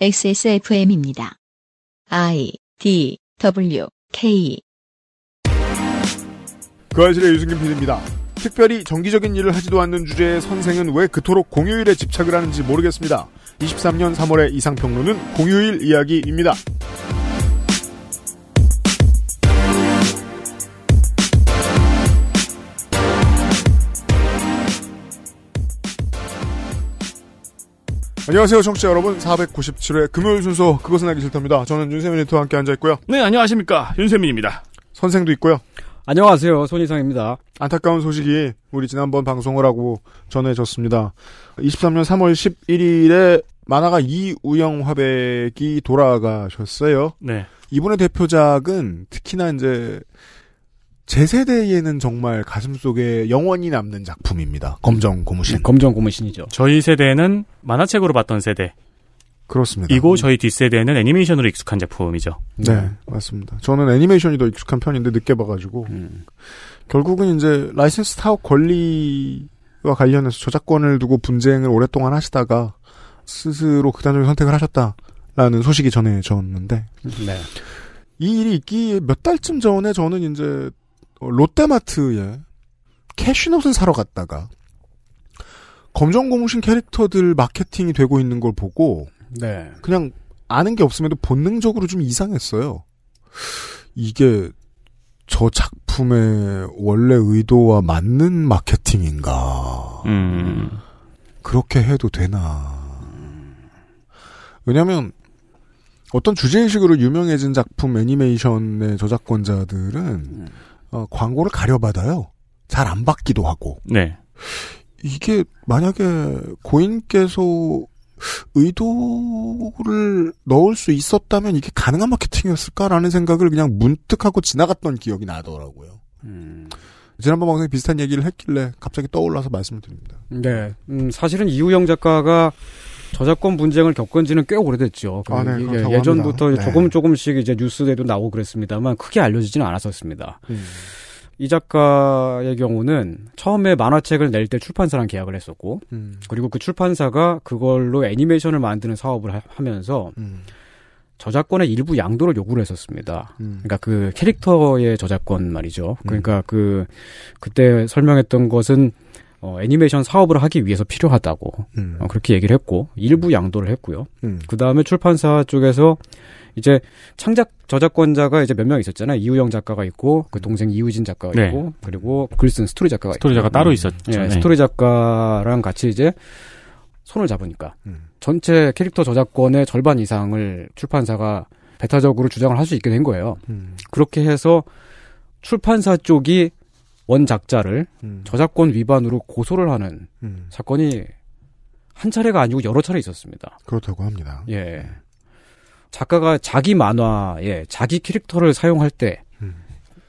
XSFM입니다. I D W K 그아실의 유승균 PD입니다. 특별히 정기적인 일을 하지도 않는 주제에 선생은 왜 그토록 공휴일에 집착을 하는지 모르겠습니다. 23년 3월의 이상평론은 공휴일 이야기입니다. 안녕하세요, 청취자 여러분. 497회 금요일 순서 그것은 알기 싫답니다. 저는 윤세민 리터와 함께 앉아있고요. 네, 안녕하십니까. 윤세민입니다. 선생도 있고요. 안녕하세요. 손희상입니다. 안타까운 소식이 우리 지난번 방송을 하고 전해졌습니다. 23년 3월 11일에 만화가 이우영 화백이 돌아가셨어요. 네. 이번에 대표작은 특히나 이제 제 세대에는 정말 가슴속에 영원히 남는 작품입니다. 검정 고무신. 네, 검정 고무신이죠. 저희 세대는 만화책으로 봤던 세대. 그렇습니다. 이고 저희 뒷세대는 애니메이션으로 익숙한 작품이죠. 네, 맞습니다. 저는 애니메이션이 더 익숙한 편인데 늦게 봐가지고 음. 결국은 이제 라이센스 타워 권리와 관련해서 저작권을 두고 분쟁을 오랫동안 하시다가 스스로 극단적인 그 선택을 하셨다라는 소식이 전해졌는데 네. 이 일이 있기 몇 달쯤 전에 저는 이제 어, 롯데마트에 캐시넛을 사러 갔다가 검정고무신 캐릭터들 마케팅이 되고 있는 걸 보고 네. 그냥 아는 게 없음에도 본능적으로 좀 이상했어요. 이게 저 작품의 원래 의도와 맞는 마케팅인가. 음. 그렇게 해도 되나. 왜냐면 하 어떤 주제의식으로 유명해진 작품 애니메이션의 저작권자들은 음. 어, 광고를 가려받아요. 잘 안 받기도 하고. 네. 이게 만약에 고인께서 의도를 넣을 수 있었다면 이게 가능한 마케팅이었을까라는 생각을 그냥 문득 하고 지나갔던 기억이 나더라고요. 음. 지난번 방송에 비슷한 얘기를 했길래 갑자기 떠올라서 말씀을 드립니다. 네. 음, 사실은 이우영 작가가 저작권 분쟁을 겪은 지는 꽤 오래됐죠. 그 아, 네, 예, 예전부터 합 조금 네. 조금씩 이제 뉴스에도 나오고 그랬습니다만 크게 알려지지는 않았었습니다. 음. 이 작가의 경우는 처음에 만화책을 낼 때 출판사랑 계약을 했었고, 음. 그리고 그 출판사가 그걸로 애니메이션을 만드는 사업을 하, 면서 음. 저작권의 일부 양도를 요구를 했었습니다. 음. 그러니까 그 캐릭터의 저작권 말이죠. 음. 그러니까 그 그때 설명했던 것은 어, 애니메이션 사업을 하기 위해서 필요하다고 음. 어, 그렇게 얘기를 했고 일부 음. 양도를 했고요. 음. 그 다음에 출판사 쪽에서 이제 창작 저작권자가 이제 몇 명 있었잖아요. 이우영 작가가 있고 그 동생 이우진 작가가 네. 있고 그리고 글쓴 스토리 작가가 스토리자가 따로 음. 있었죠. 예, 네. 스토리 작가랑 같이 이제 손을 잡으니까 음. 전체 캐릭터 저작권의 절반 이상을 출판사가 배타적으로 주장을 할 수 있게 된 거예요. 음. 그렇게 해서 출판사 쪽이 원작자를 음. 저작권 위반으로 고소를 하는 음. 사건이 한 차례가 아니고 여러 차례 있었습니다. 그렇다고 합니다. 예. 작가가 자기 만화에 자기 캐릭터를 사용할 때 음.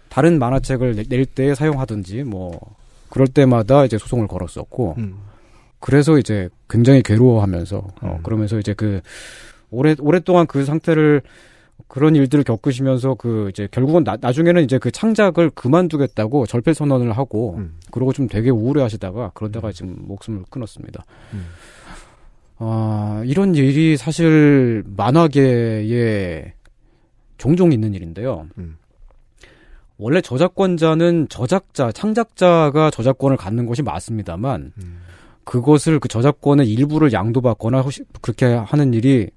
다른 만화책을 낼 때 사용하든지 뭐 그럴 때마다 이제 소송을 걸었었고 음. 그래서 이제 굉장히 괴로워하면서 어, 음. 그러면서 이제 그 오래 오랫동안 그 상태를 그런 일들을 겪으시면서 그 이제 결국은 나, 나중에는 이제 그 창작을 그만두겠다고 절필 선언을 하고 음. 그러고 좀 되게 우울해 하시다가 그러다가 음. 지금 목숨을 끊었습니다. 음. 아, 이런 일이 사실 만화계에 종종 있는 일인데요. 음. 원래 저작권자는 저작자, 창작자가 저작권을 갖는 것이 맞습니다만 음. 그것을 그 저작권의 일부를 양도받거나 혹시 그렇게 하는 일이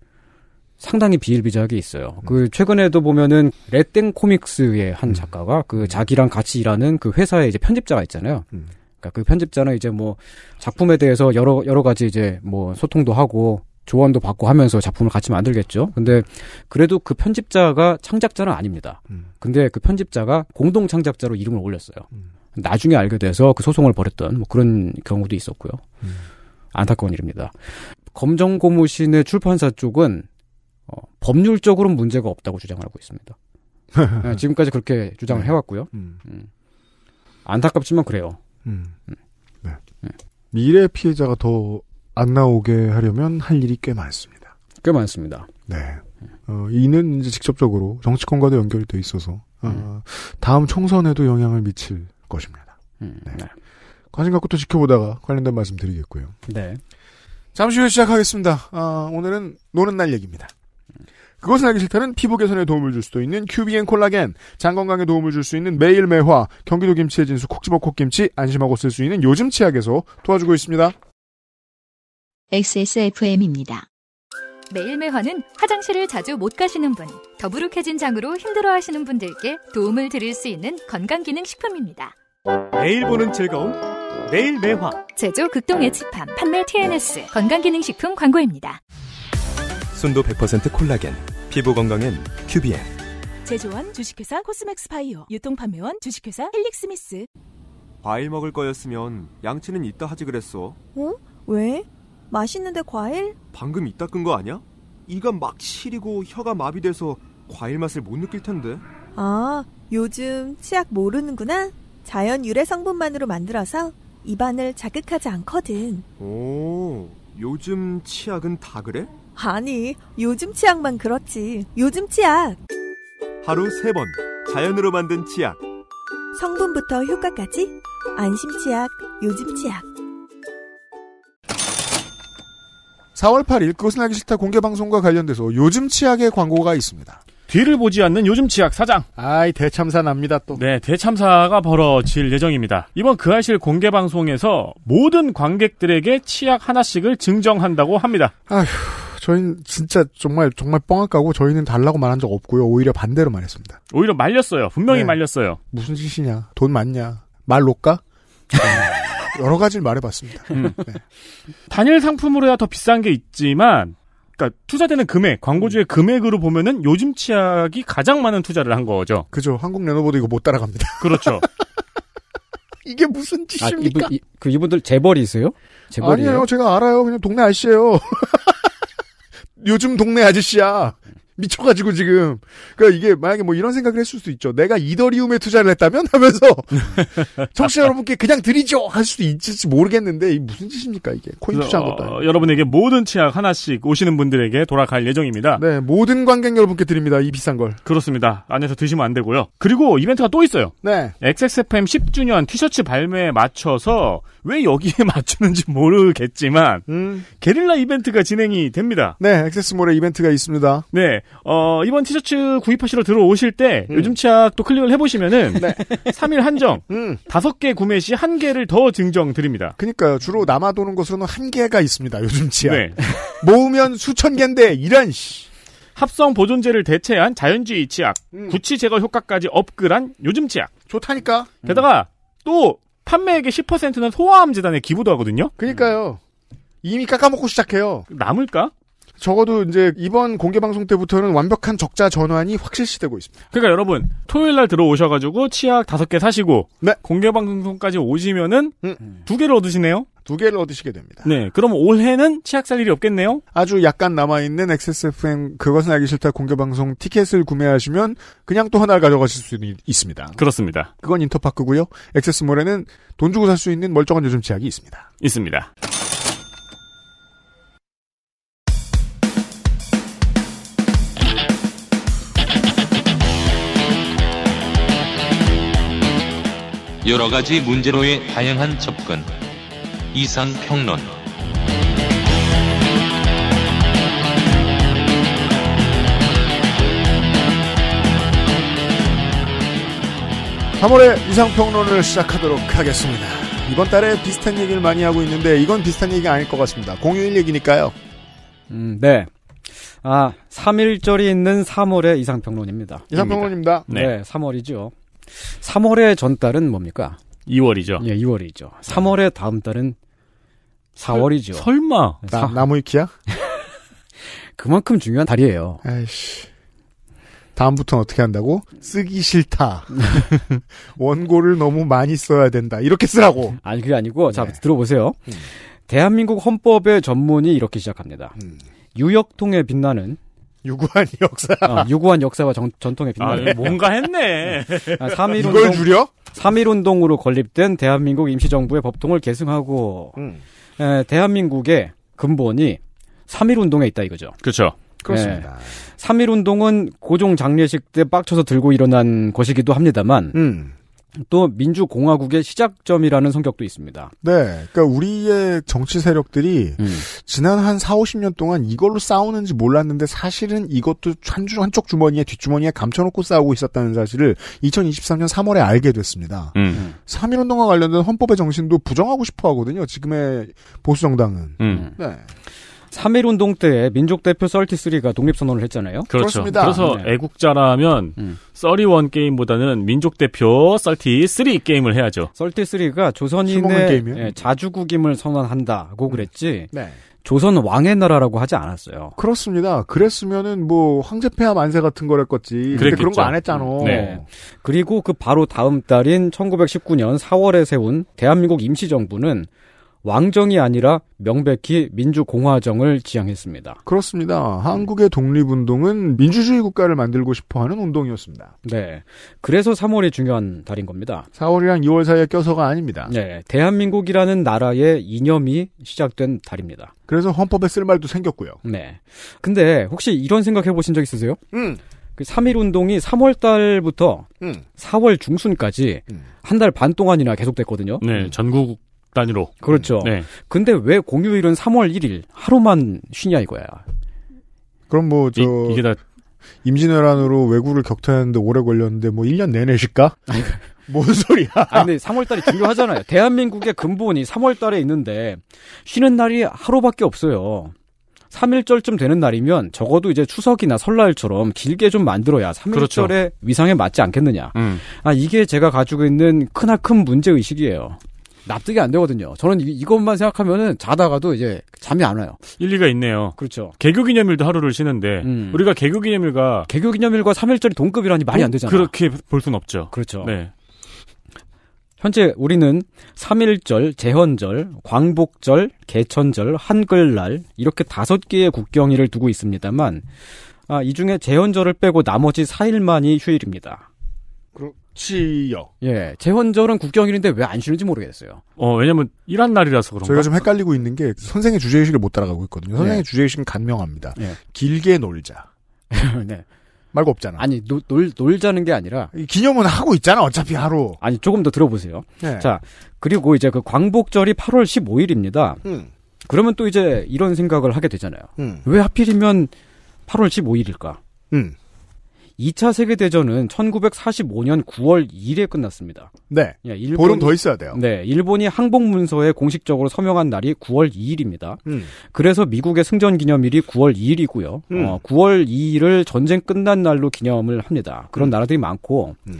상당히 비일비재하게 있어요. 음. 그 최근에도 보면은 레땡 코믹스의 한 음. 작가가 그 음. 자기랑 같이 일하는 그 회사의 이제 편집자가 있잖아요. 그러니까 그 편집자는 이제 뭐 작품에 대해서 여러 여러 가지 이제 뭐 소통도 하고 조언도 받고 하면서 작품을 같이 만들겠죠. 근데 그래도 그 편집자가 창작자는 아닙니다. 근데 그 편집자가 공동 창작자로 이름을 올렸어요. 나중에 알게 돼서 그 소송을 벌였던 뭐 그런 경우도 있었고요. 안타까운 일입니다. 검정고무신의 출판사 쪽은 어, 법률적으로는 문제가 없다고 주장을 하고 있습니다. 네, 지금까지 그렇게 주장을 네. 해왔고요. 음. 음. 안타깝지만 그래요. 음. 음. 네. 네. 미래 피해자가 더 안 나오게 하려면 할 일이 꽤 많습니다. 꽤 많습니다. 네. 음. 어, 이는 이제 직접적으로 정치권과도 연결돼 있어서 어, 음. 다음 총선에도 영향을 미칠 것입니다. 네. 네. 관심 갖고 또 지켜보다가 관련된 말씀 드리겠고요. 네. 잠시 후에 시작하겠습니다. 아, 오늘은 노는 날 얘기입니다. 그것은 하기 싫다는 피부 개선에 도움을 줄 수도 있는 큐비엔 콜라겐, 장 건강에 도움을 줄 수 있는 매일 매화, 경기도 김치의 진수 콕지버 콕김치, 안심하고 쓸 수 있는 요즘 치약에서 도와주고 있습니다. XSFM입니다. 매일 매화는 화장실을 자주 못 가시는 분, 더부룩해진 장으로 힘들어하시는 분들께 도움을 드릴 수 있는 건강기능 식품입니다. 매일 보는 즐거움, 매일 매화. 제조 극동 의치팜 판매 TNS 건강기능식품 광고입니다. 순도 100% 콜라겐, 피부 건강엔 큐비엔. 제조원 주식회사 코스맥스 바이오, 유통판매원 주식회사 헬릭스미스. 과일 먹을 거였으면 양치는 이따 하지 그랬어. 어? 왜? 맛있는데 과일? 방금 이따 끈 거 아니야? 이가 막 시리고 혀가 마비돼서 과일 맛을 못 느낄 텐데. 아, 요즘 치약 모르는구나. 자연 유래 성분만으로 만들어서 입안을 자극하지 않거든. 오, 요즘 치약은 다 그래? 아니, 요즘 치약만 그렇지. 요즘 치약. 하루 세번 자연으로 만든 치약. 성분부터 효과까지 안심 치약, 요즘 치약. 4월 8일 그것은 알기 싫다 공개 방송과 관련돼서 요즘 치약의 광고가 있습니다. 뒤를 보지 않는 요즘 치약 사장. 아이 대참사 납니다 또. 네 대참사가 벌어질 예정입니다. 이번 그아실 공개 방송에서 모든 관객들에게 치약 하나씩을 증정한다고 합니다. 아휴. 저희는 진짜 정말 정말 뻥아까고 저희는 달라고 말한 적 없고요. 오히려 반대로 말했습니다. 오히려 말렸어요. 분명히 네. 말렸어요. 무슨 짓이냐? 돈 많냐? 말로까? 네. 여러 가지를 말해봤습니다. 음. 네. 단일 상품으로야 더 비싼 게 있지만, 그러니까 투자되는 금액, 광고주의 음. 금액으로 보면은 요즘 치약이 가장 많은 투자를 한 거죠. 그죠. 한국 레노버도 이거 못 따라갑니다. 그렇죠. 이게 무슨 아, 짓입니까? 아, 이분, 이, 그 이분들 재벌이세요? 재벌이에요? 아니에요. 제가 알아요. 그냥 동네 아씨예요. 요즘 동네 아저씨야. 미쳐가지고 지금. 그러니까 이게 만약에 뭐 이런 생각을 했을 수도 있죠. 내가 이더리움에 투자를 했다면 하면서 청취자 여러분께 그냥 드리죠 할 수도 있을지 모르겠는데 이 무슨 짓입니까 이게 코인 투자한 것도 어, 아니고. 어, 여러분에게 모든 치약 하나씩 오시는 분들에게 돌아갈 예정입니다. 네, 모든 관객 여러분께 드립니다. 이 비싼 걸. 그렇습니다. 안에서 드시면 안 되고요. 그리고 이벤트가 또 있어요. 네. XXFM 10주년 티셔츠 발매에 맞춰서 왜 여기에 맞추는지 모르겠지만 음. 게릴라 이벤트가 진행이 됩니다. 네, 액세스몰에 이벤트가 있습니다. 네, 어, 이번 티셔츠 구입하시러 들어오실 때 음. 요즘 치약 또 클릭을 해보시면은 네. 3일 한정 음. 5개 구매 시 1개를 더 증정 드립니다. 그니까요. 주로 남아도는 것으로는 1개가 있습니다. 요즘 치약. 네. 모으면 수천 개인데 이런 씨. 합성 보존제를 대체한 자연주의 치약, 음. 구치 제거 효과까지 업글한 요즘 치약. 좋다니까. 음. 게다가 또 판매액의 10%는 소아암 재단에 기부도 하거든요. 그니까요. 이미 깎아먹고 시작해요. 남을까? 적어도 이제 이번 공개 방송 때부터는 완벽한 적자 전환이 확실시되고 있습니다. 그러니까 여러분 토요일 날 들어오셔가지고 치약 다섯 개 사시고 네. 공개 방송까지 오시면은 음. 두 개를 얻으시네요. 두 개를 얻으시게 됩니다. 네, 그럼 올해는 치약 살 일이 없겠네요. 아주 약간 남아 있는 XSFM 그것은 알기 싫다 공개 방송 티켓을 구매하시면 그냥 또 하나를 가져가실 수 있습니다. 그렇습니다. 그건 인터파크고요. x s 몰에는돈 주고 살 수 있는 멀쩡한 요즘 치약이 있습니다. 있습니다. 여러 가지 문제로의 다양한 접근. 이상 평론. 3월의 이상평론을 시작하도록 하겠습니다. 이번 달에 비슷한 얘기를 많이 하고 있는데 이건 비슷한 얘기가 아닐 것 같습니다. 공휴일 얘기니까요. 음, 네. 아, 3일절이 있는 3월의 이상평론입니다. 이상평론입니다. 네. 네, 3월이죠. 3월의 전 달은 뭡니까? 2월이죠. 예, 2월이죠. 3월의 다음 달은 4월이죠. 그, 설마 나, 나무위키야? 그만큼 중요한 달이에요. 아이씨. 다음부터는 어떻게 한다고? 쓰기 싫다. 원고를 너무 많이 써야 된다. 이렇게 쓰라고. 아니 그게 아니고 자 네. 들어보세요. 음. 대한민국 헌법의 전문이 이렇게 시작합니다. 음. 유역통에 빛나는 유구한 역사. 어, 유구한 역사와 전, 통의 빛나는. 아, 뭔가 했네. 3.1 아, 운동, 이걸 줄여? 3.1 운동으로 건립된 대한민국 임시정부의 법통을 계승하고 음. 에, 대한민국의 근본이 3.1 운동에 있다 이거죠. 그렇죠. 그렇습니다. 3.1 예. 운동은 고종 장례식 때 빡쳐서 들고 일어난 것이기도 합니다만, 음. 또 민주공화국의 시작점이라는 성격도 있습니다. 네. 그러니까 우리의 정치 세력들이 음. 지난 한 4, 50년 동안 이걸로 싸우는지 몰랐는데 사실은 이것도 한 주, 한쪽 주머니에 뒷주머니에 감춰놓고 싸우고 있었다는 사실을 2023년 3월에 알게 됐습니다. 음. 3.1운동과 관련된 헌법의 정신도 부정하고 싶어 하거든요. 지금의 보수정당은. 음. 네. 3일 운동 때 민족 대표 썰티쓰리가 독립 선언을 했잖아요. 그렇죠. 그렇습니다. 그래서 네. 애국자라면 음. 31 게임보다는 민족 대표 썰티쓰리 게임을 해야죠. 썰티쓰리가 조선인의 예, 자주국임을 선언한다고 음. 그랬지. 네. 조선 왕의 나라라고 하지 않았어요. 그렇습니다. 그랬으면은 뭐 황제 폐하 만세 같은 걸했 껐지. 그런데 그런 거 안 했잖아. 음. 네. 그리고 그 바로 다음 달인 1919년 4월에 세운 대한민국 임시정부는 왕정이 아니라 명백히 민주공화정을 지향했습니다. 그렇습니다. 한국의 독립운동은 민주주의 국가를 만들고 싶어하는 운동이었습니다. 네. 그래서 3월이 중요한 달인 겁니다. 4월이랑 2월 사이에 껴서가 아닙니다. 네. 대한민국이라는 나라의 이념이 시작된 달입니다. 그래서 헌법에 쓸 말도 생겼고요. 네. 근데 혹시 이런 생각 해보신 적 있으세요? 음. 그3.1 운동이 3월 달부터 음. 4월 중순까지 음. 한달 반 동안이나 계속됐거든요. 네, 전국 단위로. 그렇죠. 네. 근데 왜 공휴일은 3월 1일 하루만 쉬냐 이거야. 그럼 뭐 저 이게 다 임진왜란으로 왜구를 격퇴하는데 오래 걸렸는데 뭐 1년 내내 쉴까? 뭔 소리야? 아니, 3월달이 중요하잖아요. 대한민국의 근본이 3월달에 있는데 쉬는 날이 하루밖에 없어요. 3일절쯤 되는 날이면 적어도 이제 추석이나 설날처럼 길게 좀 만들어야 3일절에 그렇죠. 위상에 맞지 않겠느냐. 음. 아, 이게 제가 가지고 있는 크나큰 문제의식이에요. 납득이 안 되거든요. 저는 이, 것만 생각하면은 자다가도 이제 잠이 안 와요. 일리가 있네요. 그렇죠. 개교 기념일도 하루를 쉬는데 음. 우리가 개교 기념일과 개교 기념일과 3일절이 동급이라니 말이 안 되잖아요. 그렇게 볼 순 없죠. 그렇죠. 네. 현재 우리는 3일절, 제헌절, 광복절, 개천절, 한글날 이렇게 다섯 개의 국경일을 두고 있습니다만 아, 이 중에 제헌절을 빼고 나머지 4일만이 휴일입니다. 그요 예, 재헌절은 국경일인데 왜 안 쉬는지 모르겠어요. 어, 왜냐면 일한 날이라서 그런가. 저희가 좀 헷갈리고 있는 게 선생의 주제의식을 못 따라가고 있거든요. 선생의 예. 주제의식은 간명합니다. 예. 길게 놀자. 네. 말고 없잖아. 아니, 노, 놀, 놀자는 게 아니라. 기념은 하고 있잖아, 어차피 하루. 아니, 조금 더 들어보세요. 네. 자, 그리고 이제 그 광복절이 8월 15일입니다. 음. 그러면 또 이제 이런 생각을 하게 되잖아요. 음. 왜 하필이면 8월 15일일까? 음. 2차 세계대전은 1945년 9월 2일에 끝났습니다. 네. 예, 일본이, 보름 더 있어야 돼요. 네. 일본이 항복문서에 공식적으로 서명한 날이 9월 2일입니다. 음. 그래서 미국의 승전기념일이 9월 2일이고요. 음. 어, 9월 2일을 전쟁 끝난 날로 기념을 합니다. 그런 음. 나라들이 많고 음.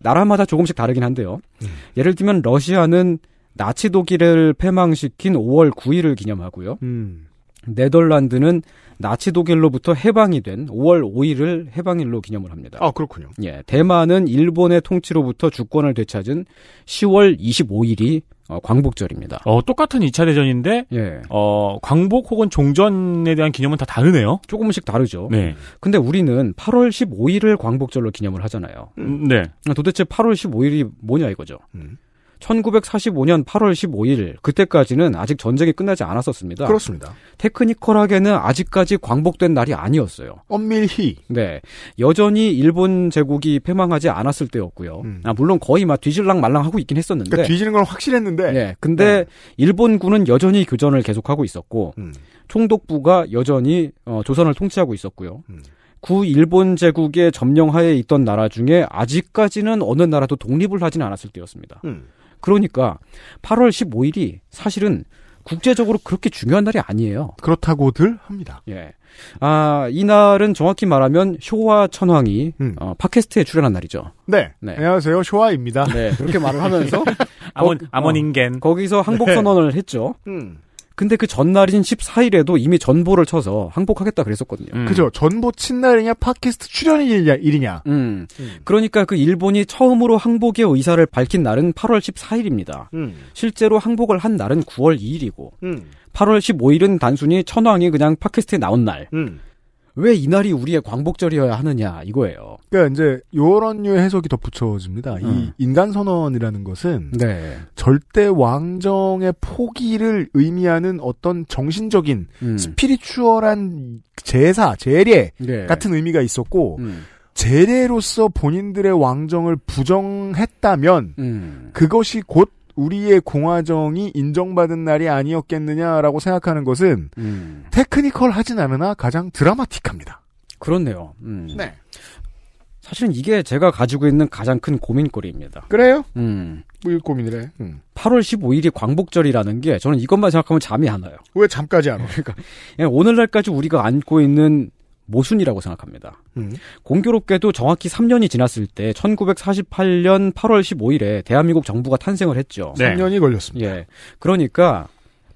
나라마다 조금씩 다르긴 한데요. 음. 예를 들면 러시아는 나치 독일을 패망시킨 5월 9일을 기념하고요. 음. 네덜란드는 나치 독일로부터 해방이 된 5월 5일을 해방일로 기념을 합니다. 아, 그렇군요. 예. 대만은 일본의 통치로부터 주권을 되찾은 10월 25일이 어, 광복절입니다. 어, 똑같은 2차 대전인데, 예. 어, 광복 혹은 종전에 대한 기념은 다 다르네요? 조금씩 다르죠. 네. 근데 우리는 8월 15일을 광복절로 기념을 하잖아요. 음, 네. 도대체 8월 15일이 뭐냐 이거죠. 음. 1945년 8월 15일 그때까지는 아직 전쟁이 끝나지 않았었습니다. 그렇습니다. 테크니컬하게는 아직까지 광복된 날이 아니었어요. 엄밀히. 네. 여전히 일본 제국이 패망하지 않았을 때였고요. 음. 아, 물론 거의 막 뒤질랑 말랑 하고 있긴 했었는데. 그러니까 뒤지는 건 확실했는데. 네. 근데 네. 일본군은 여전히 교전을 계속하고 있었고 음. 총독부가 여전히 어, 조선을 통치하고 있었고요. 음. 구 일본 제국의 점령하에 있던 나라 중에 아직까지는 어느 나라도 독립을 하진 않았을 때였습니다. 음. 그러니까 8월 15일이 사실은 국제적으로 그렇게 중요한 날이 아니에요. 그렇다고들 합니다. 예. 아, 이날은 정확히 말하면 쇼와 천황이 음. 어, 팟캐스트에 출연한 날이죠. 네. 네. 안녕하세요. 쇼와입니다. 네. 그렇게 말을 하면서 아몬 어, 아몬인겐 거기서 항복 네. 선언을 했죠. 음. 근데 그 전날인 14일에도 이미 전보를 쳐서 항복하겠다 그랬었거든요. 음. 그죠. 전보 친 날이냐 팟캐스트 출연일이냐 일이냐. 음. 음. 그러니까 그 일본이 처음으로 항복의 의사를 밝힌 날은 8월 14일입니다. 음. 실제로 항복을 한 날은 9월 2일이고 8월 음. 15일은 단순히 천황이 그냥 팟캐스트에 나온 날. 음. 왜 이날이 우리의 광복절이어야 하느냐 이거예요. 그러니까 이제 요런 류 해석이 덧붙여집니다. 음. 이 인간 선언이라는 것은 네. 절대 왕정의 포기를 의미하는 어떤 정신적인 음. 스피리추얼한 제사, 제례 네. 같은 의미가 있었고 음. 제례로서 본인들의 왕정을 부정했다면 음. 그것이 곧 우리의 공화정이 인정받은 날이 아니었겠느냐라고 생각하는 것은 음. 테크니컬하진 않으나 가장 드라마틱합니다. 그렇네요. 음. 네. 사실은 이게 제가 가지고 있는 가장 큰 고민거리입니다. 그래요? 음. 뭐 고민이래? 음. 8월 15일이 광복절이라는 게 저는 이것만 생각하면 잠이 안 와요. 왜 잠까지 안 와? 그러니까 예, 오늘날까지 우리가 안고 있는 모순이라고 생각합니다. 음. 공교롭게도 정확히 3년이 지났을 때 1948년 8월 15일에 대한민국 정부가 탄생을 했죠. 네. 3년이 걸렸습니다. 예. 그러니까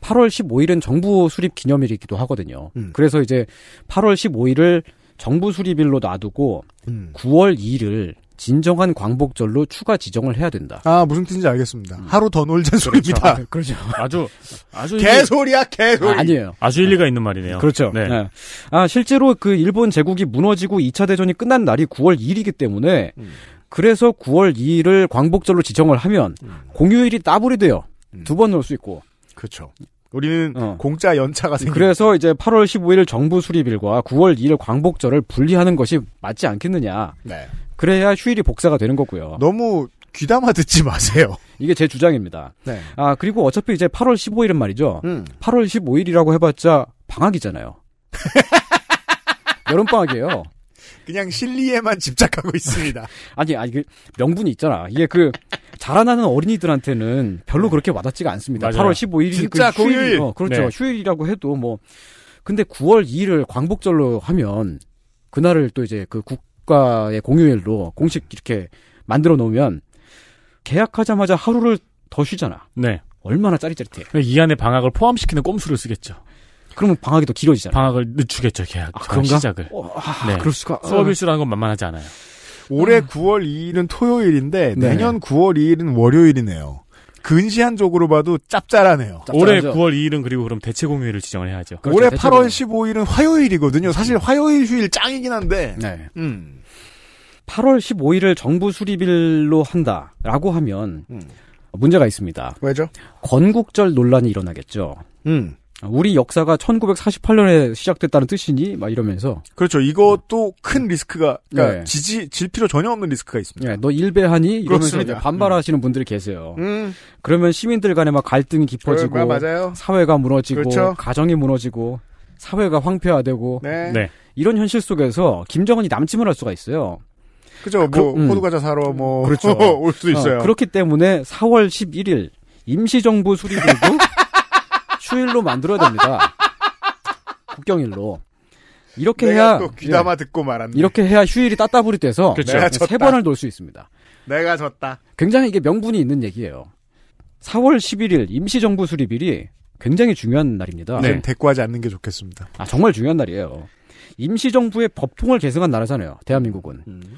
8월 15일은 정부 수립 기념일이기도 하거든요. 음. 그래서 이제 8월 15일을 정부 수립일로 놔두고 음. 9월 2일을 진정한 광복절로 추가 지정을 해야 된다. 아 무슨 뜻인지 알겠습니다. 음. 하루 더 놀자 소리입니다. 그렇죠. 아, 그렇죠. 아주 아주 개소리야 개소리. 아, 니에요 아주 일리가 네. 있는 말이네요. 그렇죠. 네. 네. 아 실제로 그 일본 제국이 무너지고 2차 대전이 끝난 날이 9월 2일이기 때문에 음. 그래서 9월 2일을 광복절로 지정을 하면 음. 공휴일이 따블이 돼요. 음. 두번 놀 수 있고. 그렇죠. 우리는 어. 공짜 연차가 생겨. 그래서 이제 8월 15일 정부 수립일과 9월 2일 광복절을 분리하는 것이 맞지 않겠느냐. 네. 그래야 휴일이 복사가 되는 거고요. 너무 귀담아 듣지 마세요. 이게 제 주장입니다. 네. 아, 그리고 어차피 이제 8월 15일은 말이죠. 음. 8월 15일이라고 해봤자 방학이잖아요. 여름방학이에요. 그냥 실리에만 집착하고 있습니다. 아니, 아니, 그 명분이 있잖아. 이게 그, 자라나는 어린이들한테는 별로 네. 그렇게 와닿지가 않습니다. 맞아요. 8월 15일이 진짜 그 휴일. 휴일 어, 그렇죠. 네. 휴일이라고 해도 뭐. 근데 9월 2일을 광복절로 하면, 그날을 또 이제 그 국가의 공휴일로 공식 이렇게 만들어 놓으면, 계약하자마자 하루를 더 쉬잖아. 네. 얼마나 짜릿짜릿해. 이 안에 방학을 포함시키는 꼼수를 쓰겠죠. 그러면 방학이 더 길어지잖아요. 방학을 늦추겠죠, 계약. 아, 그런가? 시작을. 어, 아, 네. 그럴 수가. 수업 일수라는 건 만만하지 않아요. 올해 아. 9월 2일은 토요일인데 네. 내년 9월 2일은 월요일이네요. 근시한 쪽으로 봐도 짭짤하네요. 짭짤하죠. 올해 9월 2일은 그리고 그럼 대체 공휴일을 지정을 해야죠. 그렇죠, 올해 8월 15일은 화요일이거든요. 사실 음. 화요일 휴일 짱이긴 한데. 네. 음. 8월 15일을 정부 수립일로 한다라고 하면 음. 문제가 있습니다. 왜죠? 건국절 논란이 일어나겠죠. 음. 우리 역사가 1948년에 시작됐다는 뜻이니 막 이러면서 그렇죠. 이것도 어. 큰 리스크가 그러니까 네. 지지 질 필요 전혀 없는 리스크가 있습니다. 네, 너 일배하니 이러면서 반발하시는 음. 분들이 계세요. 음. 그러면 시민들 간에 막 갈등이 깊어지고 그래, 사회가 무너지고 그렇죠. 가정이 무너지고 사회가 황폐화되고 네. 네. 이런 현실 속에서 김정은이 남침을 할 수가 있어요. 그죠. 그, 뭐, 음. 호두과자 사러 뭐. 그렇죠. 올 수도 어, 있어요. 어, 그렇기 때문에 4월 11일 임시정부 수립일도 휴일로 만들어야 됩니다. 국경일로. 이렇게 해야 귀담아 예, 듣고 말았네. 이렇게 해야 휴일이 따따블이 돼서 그렇죠. 세 번을 놀 수 있습니다. 내가 졌다. 굉장히 이게 명분이 있는 얘기예요. 4월 11일 임시정부 수립일이 굉장히 중요한 날입니다. 네. 대꾸하지 않는 게 좋겠습니다. 아 정말 중요한 날이에요. 임시정부의 법통을 계승한 나라잖아요. 대한민국은. 음.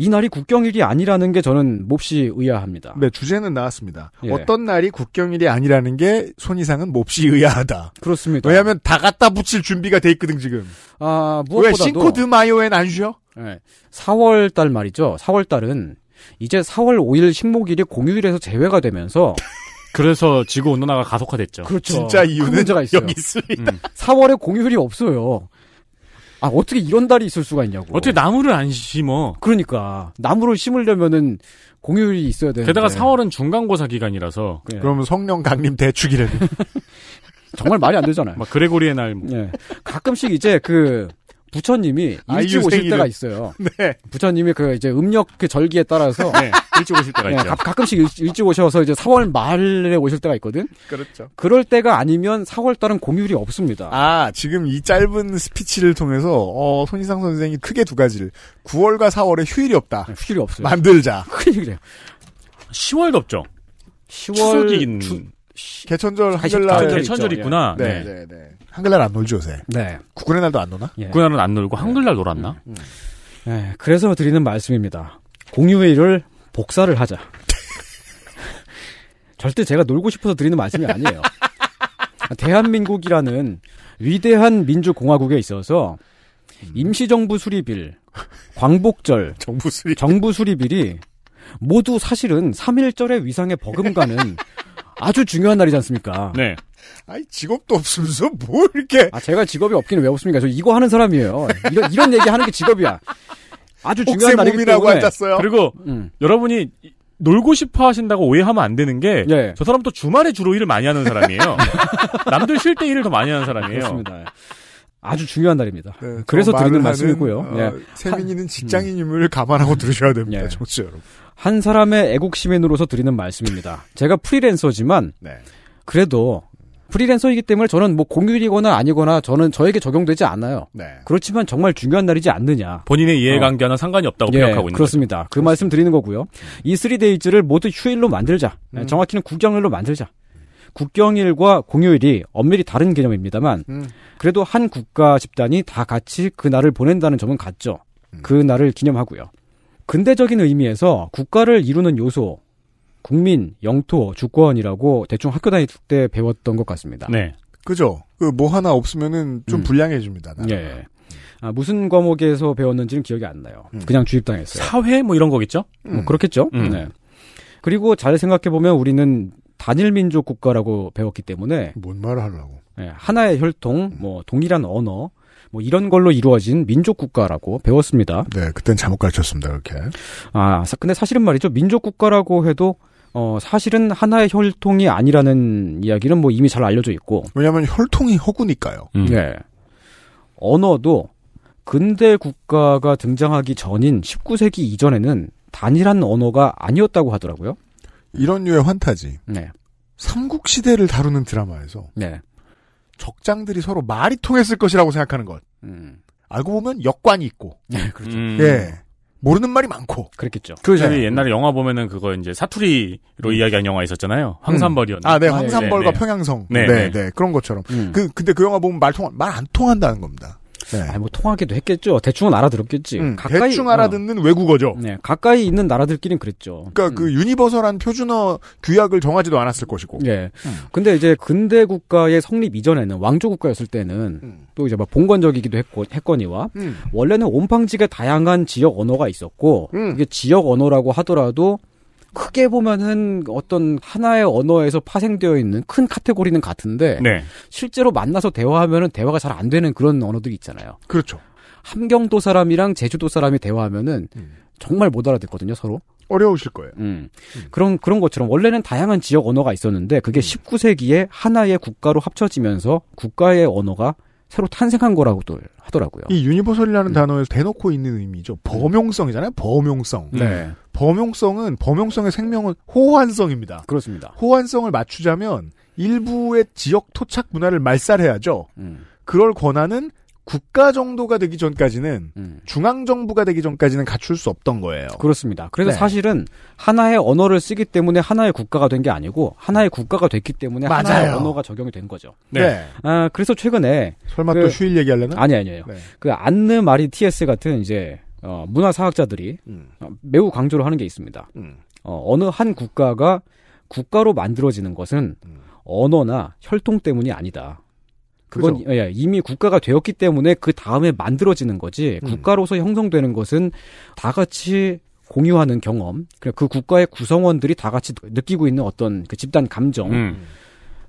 이 날이 국경일이 아니라는 게 저는 몹시 의아합니다. 네, 주제는 나왔습니다. 예. 어떤 날이 국경일이 아니라는 게 손이상은 몹시 의아하다. 그렇습니다. 왜냐하면 다 갖다 붙일 준비가 돼 있거든 지금. 아 무엇보다도 왜 싱코드 마이엔안 쉬어? 네, 예. 4월 달 말이죠. 4월 달은 이제 4월 5일 식목일이 공휴일에서 제외가 되면서. 그래서 지구 온난화가 가속화됐죠. 그렇죠. 진짜 이유는 여기 있습니다. 음. 4월에 공휴일이 없어요. 아 어떻게 이런 달이 있을 수가 있냐고. 어떻게 나무를 안 심어? 그러니까 나무를 심으려면은 공휴일이 있어야 되는데. 게다가 4월은 중간고사 기간이라서. 그 그러면 성령 강림 대축이래. 정말 말이 안 되잖아요. 막 그레고리의 날. 뭐. 네. 가끔씩 이제 그 부처님이 아, 일찍 오실 때가 있어요. 네. 부처님이 그 이제 음력 그 절기에 따라서 네, 일찍 오실 때가 네, 있죠. 가, 끔씩 일, 찍 오셔서 이제 4월 말에 오실 때가 있거든. 그렇죠. 그럴 때가 아니면 4월 달은 공휴일이 없습니다. 아 지금 이 짧은 스피치를 통해서 어, 손희상 선생이 크게 두 가지를 9월과 4월에 휴일이 없다. 네, 휴일이 없어요. 만들자. 휴 그래요. 10월도 없죠. 10월 추석이 추, 개천절 아, 한글날 아, 개천절 있구나. 예. 네. 네. 네. 네. 한글날 안 놀죠 요새. 네. 구군의 날도 안놀나 예. 예. 구군의 날은 안 놀고 네. 한글날 놀았나? 음, 음. 네. 그래서 드리는 말씀입니다. 공휴일을 복사를 하자. 절대 제가 놀고 싶어서 드리는 말씀이 아니에요. 대한민국이라는 위대한 민주공화국에 있어서 음. 임시정부 수립일, 광복절, 정부, 수립. 정부 수립일이 모두 사실은 3일절의 위상에 버금가는 아주 중요한 날이지 않습니까? 네. 아니 직업도 없으면서 뭘 이렇게? 아 제가 직업이 없기는 왜 없습니까? 저 이거 하는 사람이에요. 이런 이런 얘기 하는 게 직업이야. 아주 중요한 날이라고문에 앉았어요. 그리고 음. 여러분이 놀고 싶어 하신다고 오해하면 안 되는 게, 네. 저 사람도 주말에 주로 일을 많이 하는 사람이에요. 남들 쉴 때 일을 더 많이 하는 사람이에요. 그렇습니다. 아주 중요한 날입니다. 네, 그래서 드리는 말씀이고요. 어, 예. 세민이는 직장인임을 음. 감안하고 들으셔야 됩니다. 정치 예. 여러분. 한 사람의 애국 시민으로서 드리는 말씀입니다. 제가 프리랜서지만 네. 그래도 프리랜서이기 때문에 저는 뭐 공휴일이거나 아니거나 저는 저에게 적용되지 않아요. 네. 그렇지만 정말 중요한 날이지 않느냐. 본인의 이해관계와는 어. 상관이 없다고 예, 생각하고 있는 그렇습니다. 거죠. 그 그렇습니다. 말씀 드리는 거고요. 이 3데이즈를 모두 휴일로 만들자. 음. 정확히는 국경일로 만들자. 국경일과 공휴일이 엄밀히 다른 개념입니다만 음. 그래도 한 국가 집단이 다 같이 그 날을 보낸다는 점은 같죠. 음. 그 날을 기념하고요. 근대적인 의미에서 국가를 이루는 요소, 국민, 영토, 주권이라고 대충 학교 다닐 때 배웠던 것 같습니다. 네. 그죠? 그 뭐 하나 없으면은 좀 음. 불량해집니다. 나라가. 예. 아, 무슨 과목에서 배웠는지는 기억이 안 나요. 음. 그냥 주입당했어요. 사회 뭐 이런 거겠죠? 음. 뭐 그렇겠죠. 음. 네. 그리고 잘 생각해 보면 우리는 단일 민족 국가라고 배웠기 때문에 뭔 말을 하려고? 예, 하나의 혈통, 음. 뭐 동일한 언어, 뭐 이런 걸로 이루어진 민족 국가라고 배웠습니다. 네, 그땐 잘못 가르쳤습니다. 그렇게 아, 근데 사실은 말이죠. 민족 국가라고 해도 어, 사실은 하나의 혈통이 아니라는 이야기는 뭐 이미 잘 알려져 있고. 왜냐면 혈통이 허구니까요. 음. 네. 언어도 근대 국가가 등장하기 전인 19세기 이전에는 단일한 언어가 아니었다고 하더라고요. 이런 류의 환타지. 네. 삼국 시대를 다루는 드라마에서 네. 적장들이 서로 말이 통했을 것이라고 생각하는 것. 음. 알고 보면 역관이 있고. 네, 그렇죠. 음. 예. 모르는 말이 많고. 그렇겠죠. 그 저희 네. 옛날에 영화 보면은 그거 이제 사투리로 음. 이야기한 영화 있었잖아요. 황산벌이었나? 음. 아, 네. 네 황산벌과 네, 네, 평양성. 네, 네. 네, 네 그런 것처럼. 음. 그 근데 그 영화 보면 말 통, 말 안 통한다는 겁니다. 네. 아니 뭐 통하기도 했겠죠. 대충은 알아들었겠지. 음, 가까이, 대충 알아듣는 어. 외국어죠. 네, 가까이 있는 나라들끼리는 그랬죠. 그러니까 그 음. 그 유니버설한 표준어 규약을 정하지도 않았을 것이고. 예. 음. 근데 이제 근대 국가의 성립 이전에는 왕조 국가였을 때는 음. 또 이제 막 봉건적이기도 했고 했거니와 음. 원래는 온팡지게 다양한 지역 언어가 있었고 음. 이게 지역 언어라고 하더라도 크게 보면은 어떤 하나의 언어에서 파생되어 있는 큰 카테고리는 같은데 네. 실제로 만나서 대화하면은 대화가 잘 안 되는 그런 언어들이 있잖아요. 그렇죠. 함경도 사람이랑 제주도 사람이 대화하면은 음. 정말 못 알아듣거든요, 서로. 어려우실 거예요. 음. 음. 그런 그런 것처럼 원래는 다양한 지역 언어가 있었는데 그게 19세기에 음. 하나의 국가로 합쳐지면서 국가의 언어가 새로 탄생한 거라고도 하더라고요. 이 유니버설이라는 음. 단어에서 대놓고 있는 의미죠. 음. 범용성이잖아요. 범용성. 네. 네. 범용성은 범용성의 생명은 호환성입니다. 그렇습니다. 호환성을 맞추자면 일부의 지역 토착 문화를 말살해야죠. 음. 그럴 권한은 국가 정도가 되기 전까지는 음. 중앙 정부가 되기 전까지는 갖출 수 없던 거예요. 그렇습니다. 그래서 네. 사실은 하나의 언어를 쓰기 때문에 하나의 국가가 된 게 아니고 하나의 국가가 됐기 때문에 맞아요. 하나의 언어가 적용이 된 거죠. 네. 네. 아, 그래서 최근에 설마 그, 또 휴일 얘기하려나? 아니 아니에요. 네. 그 안느 마리 티에스 같은 이제 어, 문화 사학자들이 음. 어, 매우 강조를 하는 게 있습니다. 음. 어, 느한 국가가 국가로 만들어지는 것은 음. 언어나 혈통 때문이 아니다. 그건 그렇죠? 예, 이미 국가가 되었기 때문에 그 다음에 만들어지는 거지 음. 국가로서 형성되는 것은 다 같이 공유하는 경험, 그러니까 그 국가의 구성원들이 다 같이 느끼고 있는 어떤 그 집단 감정. 음.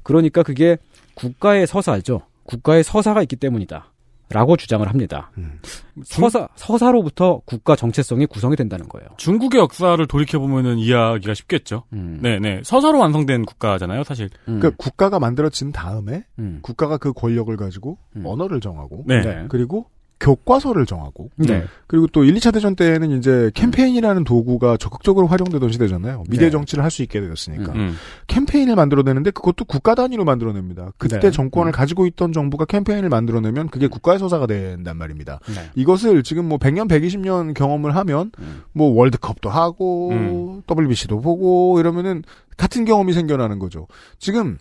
그러니까 그게 국가의 서사죠. 국가의 서사가 있기 때문이다. 라고 주장을 합니다. 음. 서사, 서사로부터 국가 정체성이 구성이 된다는 거예요. 중국의 역사를 돌이켜보면은 이해하기가 쉽겠죠. 음. 네네. 네. 서사로 완성된 국가잖아요, 사실. 음. 그 국가가 만들어진 다음에 음. 국가가 그 권력을 가지고 음. 언어를 정하고 네. 네. 그리고 교과서를 정하고 네. 그리고 또 1, 2차 대전 때는 이제 캠페인이라는 도구가 적극적으로 활용되던 시대잖아요. 미래 네. 정치를 할 수 있게 되었으니까. 음. 음. 캠페인을 만들어내는데 그것도 국가 단위로 만들어냅니다. 그때 네. 정권을 음. 가지고 있던 정부가 캠페인을 만들어내면 그게 국가의 서사가 된단 말입니다. 네. 이것을 지금 뭐 100년, 120년 경험을 하면 음. 뭐 월드컵도 하고 WBC도 음. 보고 이러면은 같은 경험이 생겨나는 거죠. 지금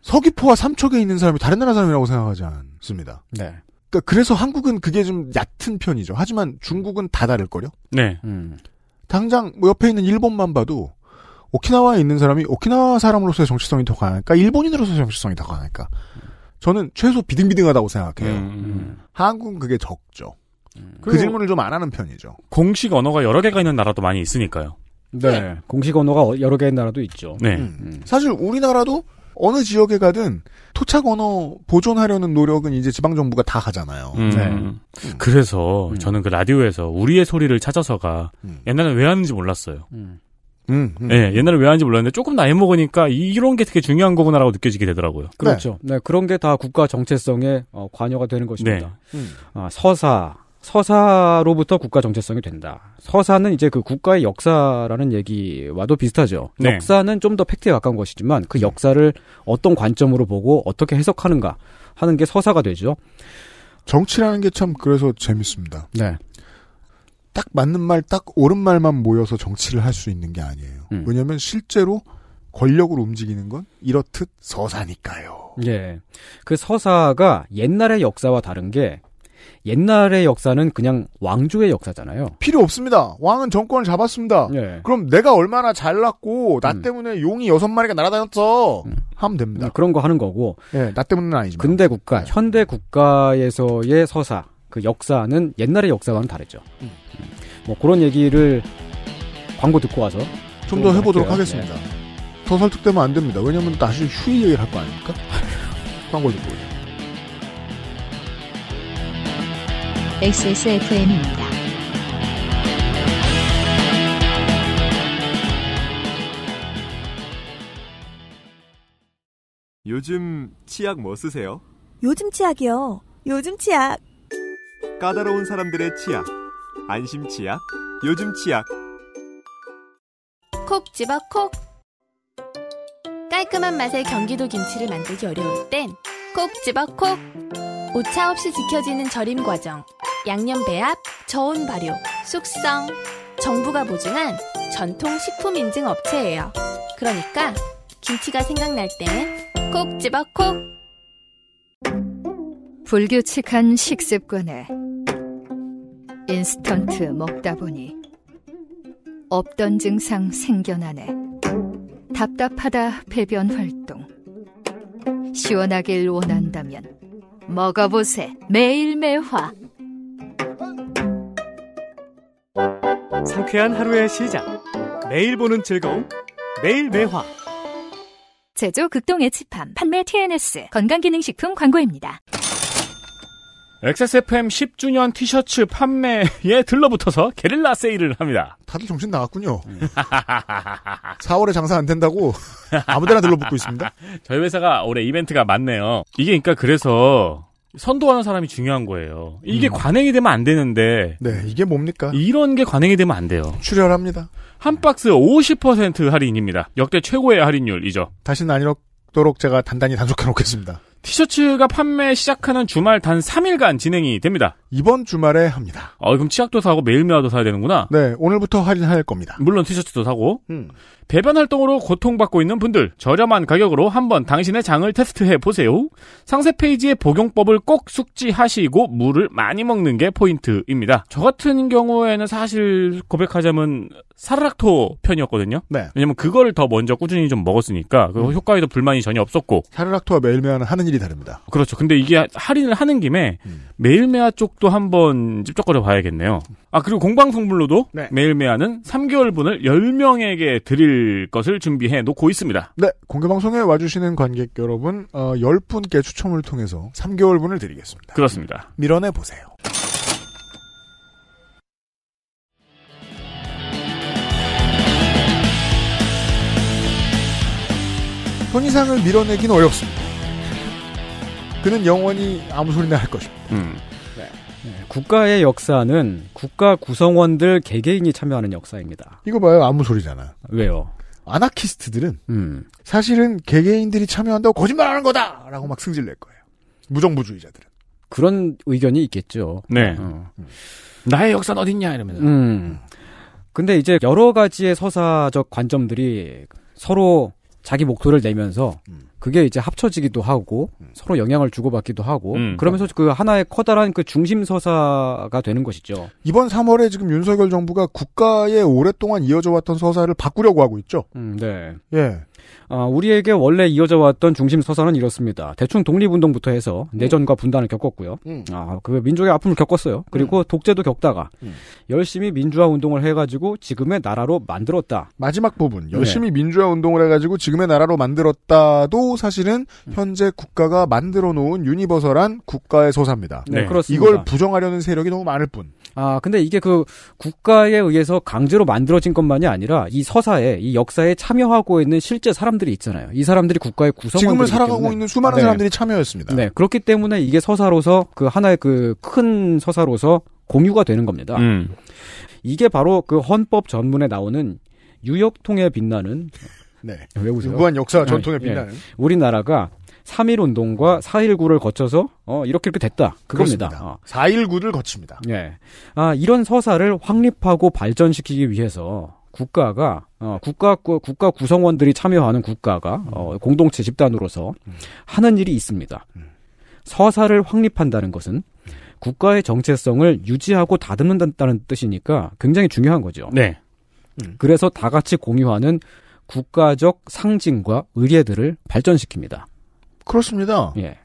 서귀포와 삼척에 있는 사람이 다른 나라 사람이라고 생각하지 않습니다. 네. 그러니까 그래서 한국은 그게 좀 얕은 편이죠. 하지만 중국은 다 다를 거요 네. 음. 당장 뭐 옆에 있는 일본만 봐도 오키나와에 있는 사람이 오키나와 사람으로서의 정체성이 더 강할까? 일본인으로서의 정체성이 더 강할까? 저는 최소 비등비등하다고 생각해요. 음, 음. 음. 한국은 그게 적죠. 음. 그 질문을 좀 안 하는 편이죠. 공식 언어가 여러 개가 있는 나라도 많이 있으니까요. 네. 네. 공식 언어가 여러 개의 나라도 있죠. 네. 음. 음. 사실 우리나라도 어느 지역에 가든 토착 언어 보존하려는 노력은 이제 지방 정부가 다 하잖아요. 음. 네. 음. 그래서 음. 저는 그 라디오에서 우리의 소리를 찾아서가 음. 옛날에 왜 하는지 몰랐어요. 음, 음. 네, 옛날에 왜 하는지 몰랐는데 조금 나이 먹으니까 이런 게 되게 중요한 거구나라고 느껴지게 되더라고요. 그렇죠. 네, 네 그런 게 다 국가 정체성에 어, 관여가 되는 것입니다. 네. 음. 아, 서사, 서사로부터 국가 정체성이 된다. 서사는 이제 그 국가의 역사라는 얘기와도 비슷하죠. 네. 역사는 좀 더 팩트에 가까운 것이지만 그 네. 역사를 어떤 관점으로 보고 어떻게 해석하는가 하는 게 서사가 되죠. 정치라는 게 참 그래서 재밌습니다. 네. 딱 맞는 말, 딱 옳은 말만 모여서 정치를 할 수 있는 게 아니에요. 음. 왜냐하면 실제로 권력을 움직이는 건 이렇듯 서사니까요. 예. 그 서사가 옛날의 역사와 다른 게 옛날의 역사는 그냥 왕조의 역사잖아요. 필요 없습니다. 왕은 정권을 잡았습니다. 예. 그럼 내가 얼마나 잘났고 나 음. 때문에 용이 여섯 마리가 날아다녔어 음. 하면 됩니다. 음, 그런 거 하는 거고. 예, 나 때문은 아니지 근대 국가, 예. 현대 국가에서의 서사, 그 역사는 옛날의 역사와는 다르죠. 음. 음. 뭐 그런 얘기를 광고 듣고 와서 좀 더 해보도록 할게요. 하겠습니다. 예. 더 설득되면 안 됩니다. 왜냐면 다시 휴일 얘기를 할 거 아닙니까? 광고 듣고 오죠. XSFM입니다. 요즘 치약 뭐 쓰세요? 요즘 치약이요. 요즘 치약. 까다로운 사람들의 치약. 안심 치약. 요즘 치약. 콕 집어 콕. 깔끔한 맛의 경기도 김치를 만들기 어려울 땐 콕 집어 콕. 오차 없이 지켜지는 절임 과정, 양념 배합, 저온 발효, 숙성. 정부가 보증한 전통 식품 인증 업체예요. 그러니까 김치가 생각날 땐콕 집어 콕! 불규칙한 식습관에 인스턴트 먹다 보니 없던 증상 생겨나네. 답답하다 배변 활동. 시원하길 원한다면 먹어보세 매일매화 상쾌한 하루의 시작 매일 보는 즐거움 매일매화 제조 극동의 집함 판매 TNS 건강기능식품 광고입니다. XSFM 10주년 티셔츠 판매에 들러붙어서 게릴라 세일을 합니다. 다들 정신 나갔군요. 4월에 장사 안 된다고 아무데나 들러붙고 있습니다. 저희 회사가 올해 이벤트가 많네요. 이게 그러니까 그래서 선도하는 사람이 중요한 거예요. 이게 음. 관행이 되면 안 되는데. 네, 이게 뭡니까? 이런 게 관행이 되면 안 돼요. 출혈합니다. 한 박스 50% 할인입니다. 역대 최고의 할인율이죠. 다시는 아니도록 제가 단단히 단속해 놓겠습니다. 티셔츠가 판매 시작하는 주말 단 3일간 진행이 됩니다. 이번 주말에 합니다. 어, 그럼 치약도 사고 매일매화도 사야 되는구나. 네, 오늘부터 할인할 겁니다. 물론 티셔츠도 사고. 음. 배변 활동으로 고통받고 있는 분들 저렴한 가격으로 한번 당신의 장을 테스트해 보세요. 상세 페이지에 복용법을 꼭 숙지하시고 물을 많이 먹는 게 포인트입니다. 저 같은 경우에는 사실 고백하자면 사르락토 편이었거든요. 네. 왜냐면 그걸더 먼저 꾸준히 좀 먹었으니까 그 음. 효과에도 불만이 전혀 없었고 사르락토와 매일매화는 하는 일이 확실히 다릅니다. 그렇죠. 근데 이게 할인을 하는 김에 음. 매일매화 쪽도 한번 집쩍거려 봐야겠네요. 아 그리고 공방선물로도 네. 매일매화는 3개월분을 10명에게 드릴 것을 준비해 놓고 있습니다. 네. 공개방송에 와주시는 관객 여러분 어, 10분께 추첨을 통해서 3개월분을 드리겠습니다. 그렇습니다. 밀어내 보세요. 손이상을 밀어내긴 어렵습니다. 그는 영원히 아무 소리나 할 것입니다. 음. 네. 네. 국가의 역사는 국가 구성원들 개개인이 참여하는 역사입니다. 이거 봐요. 아무 소리잖아. 왜요? 아나키스트들은 음. 사실은 개개인들이 참여한다고 거짓말하는 거다라고 막 승질낼 거예요. 무정부주의자들은 그런 의견이 있겠죠. 네. 어. 음. 나의 역사는 어딨냐 이러면서. 음. 근데 이제 여러 가지의 서사적 관점들이 서로 자기 목소리를 내면서 음. 그게 이제 합쳐지기도 하고 음. 서로 영향을 주고받기도 하고 음. 그러면서 그 하나의 커다란 그 중심 서사가 되는 것이죠. 이번 3월에 지금 윤석열 정부가 국가에 오랫동안 이어져 왔던 서사를 바꾸려고 하고 있죠. 음, 네. 예. 어, 우리에게 원래 이어져 왔던 중심 서사는 이렇습니다. 대충 독립운동부터 해서 음. 내전과 분단을 겪었고요. 음. 아, 그 민족의 아픔을 겪었어요. 그리고 음. 독재도 겪다가 음. 열심히 민주화 운동을 해가지고 지금의 나라로 만들었다. 마지막 부분 네. 열심히 네. 민주화 운동을 해가지고 지금의 나라로 만들었다도 사실은 음. 현재 국가가 만들어 놓은 유니버설한 국가의 서사입니다. 네, 네, 그렇습니다. 이걸 부정하려는 세력이 너무 많을 뿐. 아, 근데 이게 그 국가에 의해서 강제로 만들어진 것만이 아니라 이 서사에, 이 역사에 참여하고 있는 실제 사람들이 있잖아요. 이 사람들이 국가의 구성원들이 지금을 살아가고 때문에. 있는 수많은 네. 사람들이 참여했습니다. 네. 그렇기 때문에 이게 서사로서 그 하나의 그 큰 서사로서 공유가 되는 겁니다. 음. 이게 바로 그 헌법 전문에 나오는 유역통에 빛나는 네. 왜 우세요? 무한 역사 전통에 네, 네. 빛나는 네. 우리나라가 3.1 운동과 4.19를 거쳐서 어, 이렇게 이렇게 됐다. 그겁니다. 어. 4.19를 거칩니다. 예. 아, 이런 서사를 확립하고 발전시키기 위해서 국가가 어, 국가 국가 구성원들이 참여하는 국가가 어, 음. 공동체 집단으로서 음. 하는 일이 있습니다. 음. 서사를 확립한다는 것은 국가의 정체성을 유지하고 다듬는다는 뜻이니까 굉장히 중요한 거죠. 네. 그래서 다 같이 공유하는 국가적 상징과 의례들을 발전시킵니다. 그렇습니다. 예.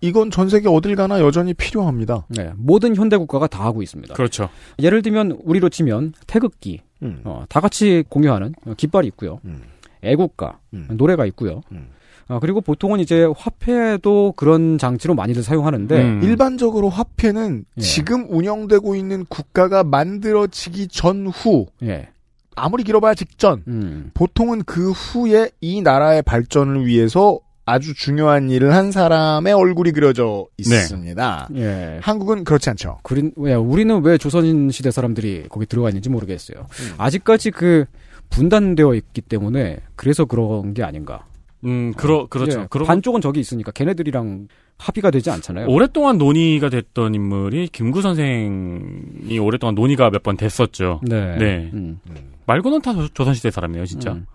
이건 전 세계 어딜 가나 여전히 필요합니다. 네, 모든 현대 국가가 다 하고 있습니다. 그렇죠. 예를 들면 우리로 치면 태극기, 음. 어, 다 같이 공유하는 깃발이 있고요. 음. 애국가, 음. 노래가 있고요. 음. 아, 그리고 보통은 이제 화폐도 그런 장치로 많이들 사용하는데 음. 일반적으로 화폐는 예. 지금 운영되고 있는 국가가 만들어지기 전후 예. 아무리 길어봐야 직전 음. 보통은 그 후에 이 나라의 발전을 위해서 아주 중요한 일을 한 사람의 얼굴이 그려져 있습니다. 네. 예. 한국은 그렇지 않죠. 그린, 왜, 우리는 왜조선 시대 사람들이 거기 들어가 있는지 모르겠어요. 음. 아직까지 그 분단되어 있기 때문에 그래서 그런 게 아닌가. 음, 그러, 그렇죠. 예. 반쪽은 저기 있으니까 걔네들이랑 합의가 되지 않잖아요. 오랫동안 논의가 됐던 인물이 김구 선생이 오랫동안 논의가 몇 번 됐었죠. 네. 네. 음. 말고는 다 조선시대 사람이에요, 진짜. 음.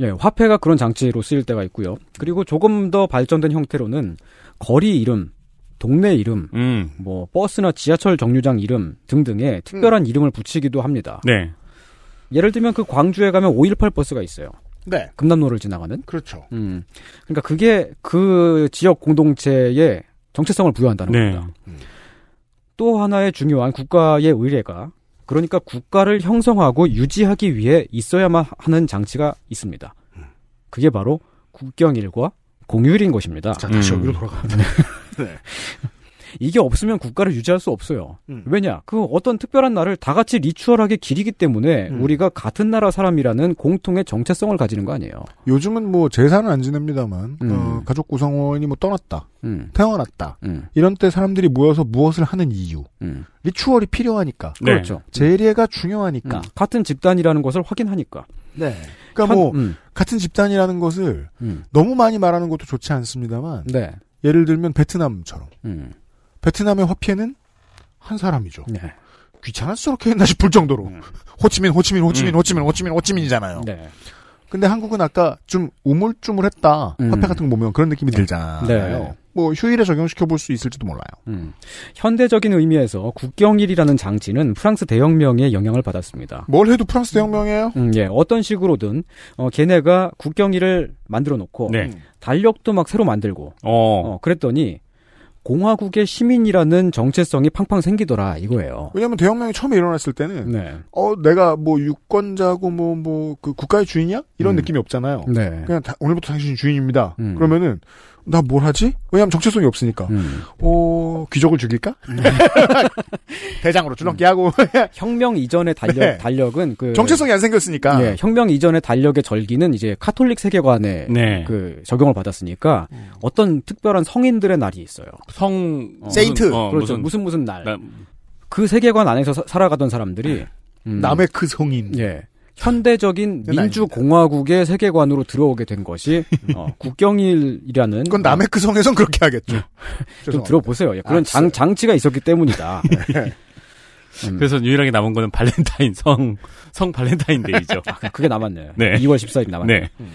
예, 화폐가 그런 장치로 쓰일 때가 있고요. 그리고 조금 더 발전된 형태로는 거리 이름, 동네 이름, 음. 뭐 버스나 지하철 정류장 이름 등등의 특별한 음. 이름을 붙이기도 합니다. 네. 예를 들면 그 광주에 가면 518 버스가 있어요. 네. 금남로를 지나가는. 그렇죠. 음. 그러니까 그게 그 지역 공동체의 정체성을 부여한다는 네. 겁니다. 음. 또 하나의 중요한 국가의 의례가 그러니까 국가를 형성하고 유지하기 위해 있어야만 하는 장치가 있습니다. 음. 그게 바로 국경일과 공휴일인 것입니다. 자, 다시 음. 여기로 음. 돌아갑니 네. 이게 없으면 국가를 유지할 수 없어요. 음. 왜냐? 그 어떤 특별한 날을 다 같이 리추얼하게 기리기 때문에 음. 우리가 같은 나라 사람이라는 공통의 정체성을 가지는 거 아니에요. 요즘은 뭐재산는안 지냅니다만 음. 어, 가족 구성원이 뭐 떠났다, 음. 태어났다 음. 이런 때 사람들이 모여서 무엇을 하는 이유, 음. 리추얼이 필요하니까. 네. 그렇죠. 재례가 중요하니까. 같은 집단이라는 것을 확인하니까. 네. 그러니까 한, 뭐 같은 집단이라는 것을 너무 많이 말하는 것도 좋지 않습니다만. 네. 예를 들면 베트남처럼 음. 베트남의 화폐는 한 사람이죠. 네. 귀찮아서 저렇게 했나 싶을 정도로 음. 호치민 호치민 호치민 음. 호치민 호치민 호치민이잖아요. 네. 근데 한국은 아까 좀 우물쭈물했다 음. 화폐 같은 거 보면 그런 느낌이 네. 들잖아요. 네. 뭐 휴일에 적용시켜 볼 수 있을지도 몰라요. 음. 현대적인 의미에서 국경일이라는 장치는 프랑스 대혁명의 영향을 받았습니다. 뭘 해도 프랑스 대혁명이에요? 음, 예. 어떤 식으로든 어, 걔네가 국경일을 만들어 놓고 네. 달력도 막 새로 만들고 어. 어. 그랬더니 공화국의 시민이라는 정체성이 팡팡 생기더라 이거예요. 왜냐하면 대혁명이 처음에 일어났을 때는 네. 어 내가 뭐 유권자고 뭐 뭐 그 국가의 주인이야 이런 음. 느낌이 없잖아요. 네. 그냥 다, 오늘부터 당신 주인입니다. 음. 그러면은 나뭘 하지? 왜냐하면 정체성이 없으니까. 음. 어, 귀족을 죽일까? 대장으로 줄넘기 하고. 혁명 이전의 달력, 네. 달력은 그 정체성이 안 생겼으니까. 네, 혁명 이전의 달력의 절기는 이제 카톨릭 세계관에 네. 그 적용을 받았으니까 음. 어떤 특별한 성인들의 날이 있어요. 성 어, 세인트 어, 무슨, 어, 그렇죠. 무슨 무슨, 무슨 날. 나... 그 세계관 안에서 사, 살아가던 사람들이 네. 음. 남의 그 성인. 예. 현대적인 민주공화국의 세계관으로 들어오게 된 것이 어, 국경일이라는 그건 남의 그 성에선 그렇게 음. 하겠죠. 음. 좀 들어보세요. 예, 그런 아, 장, 장치가 있었기 때문이다. 예. 음. 그래서 유일하게 남은 거는 발렌타인 성, 성 발렌타인데이죠. 아, 그게 남았네요. 네. 2월 14일 남았네요. 네. 음.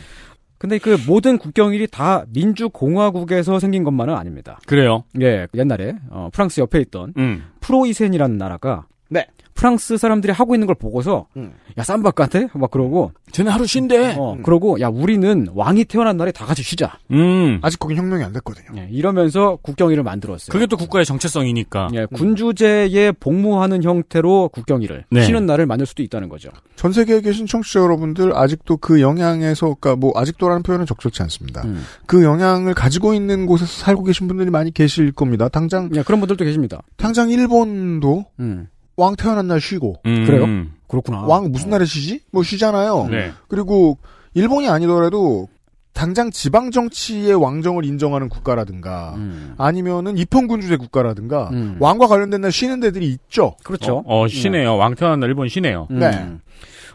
근데 그 모든 국경일이 다 민주공화국에서 생긴 것만은 아닙니다. 그래요? 예, 옛날에 어, 프랑스 옆에 있던 음. 프로이센이라는 나라가 네. 프랑스 사람들이 하고 있는 걸 보고서 음. 야 쌈바한테 막 그러고 쟤는 하루 쉰대. 어, 음. 그러고 야 우리는 왕이 태어난 날에 다 같이 쉬자. 음. 아직 거긴 혁명이 안 됐거든요. 예, 이러면서 국경일을 만들었어요. 그게 또 국가의 정체성이니까. 예, 군주제에 복무하는 형태로 국경일을 네. 쉬는 날을 만들 수도 있다는 거죠. 전 세계에 계신 청취자 여러분들 아직도 그 영향에서 그러니까 뭐 아직도라는 표현은 적절치 않습니다. 음. 그 영향을 가지고 있는 곳에서 살고 계신 분들이 많이 계실 겁니다. 당장 예, 그런 분들도 계십니다. 당장 일본도 음. 왕 태어난 날 쉬고. 음. 그래요? 그렇구나. 왕 무슨 날에 쉬지? 뭐 쉬잖아요. 네. 그리고 일본이 아니더라도 당장 지방 정치의 왕정을 인정하는 국가라든가 음. 아니면은 입헌군주제 국가라든가 음. 왕과 관련된 날 쉬는 데들이 있죠. 그렇죠. 어, 어 쉬네요. 음. 왕 태어난 날 일본 쉬네요. 음. 네. 음.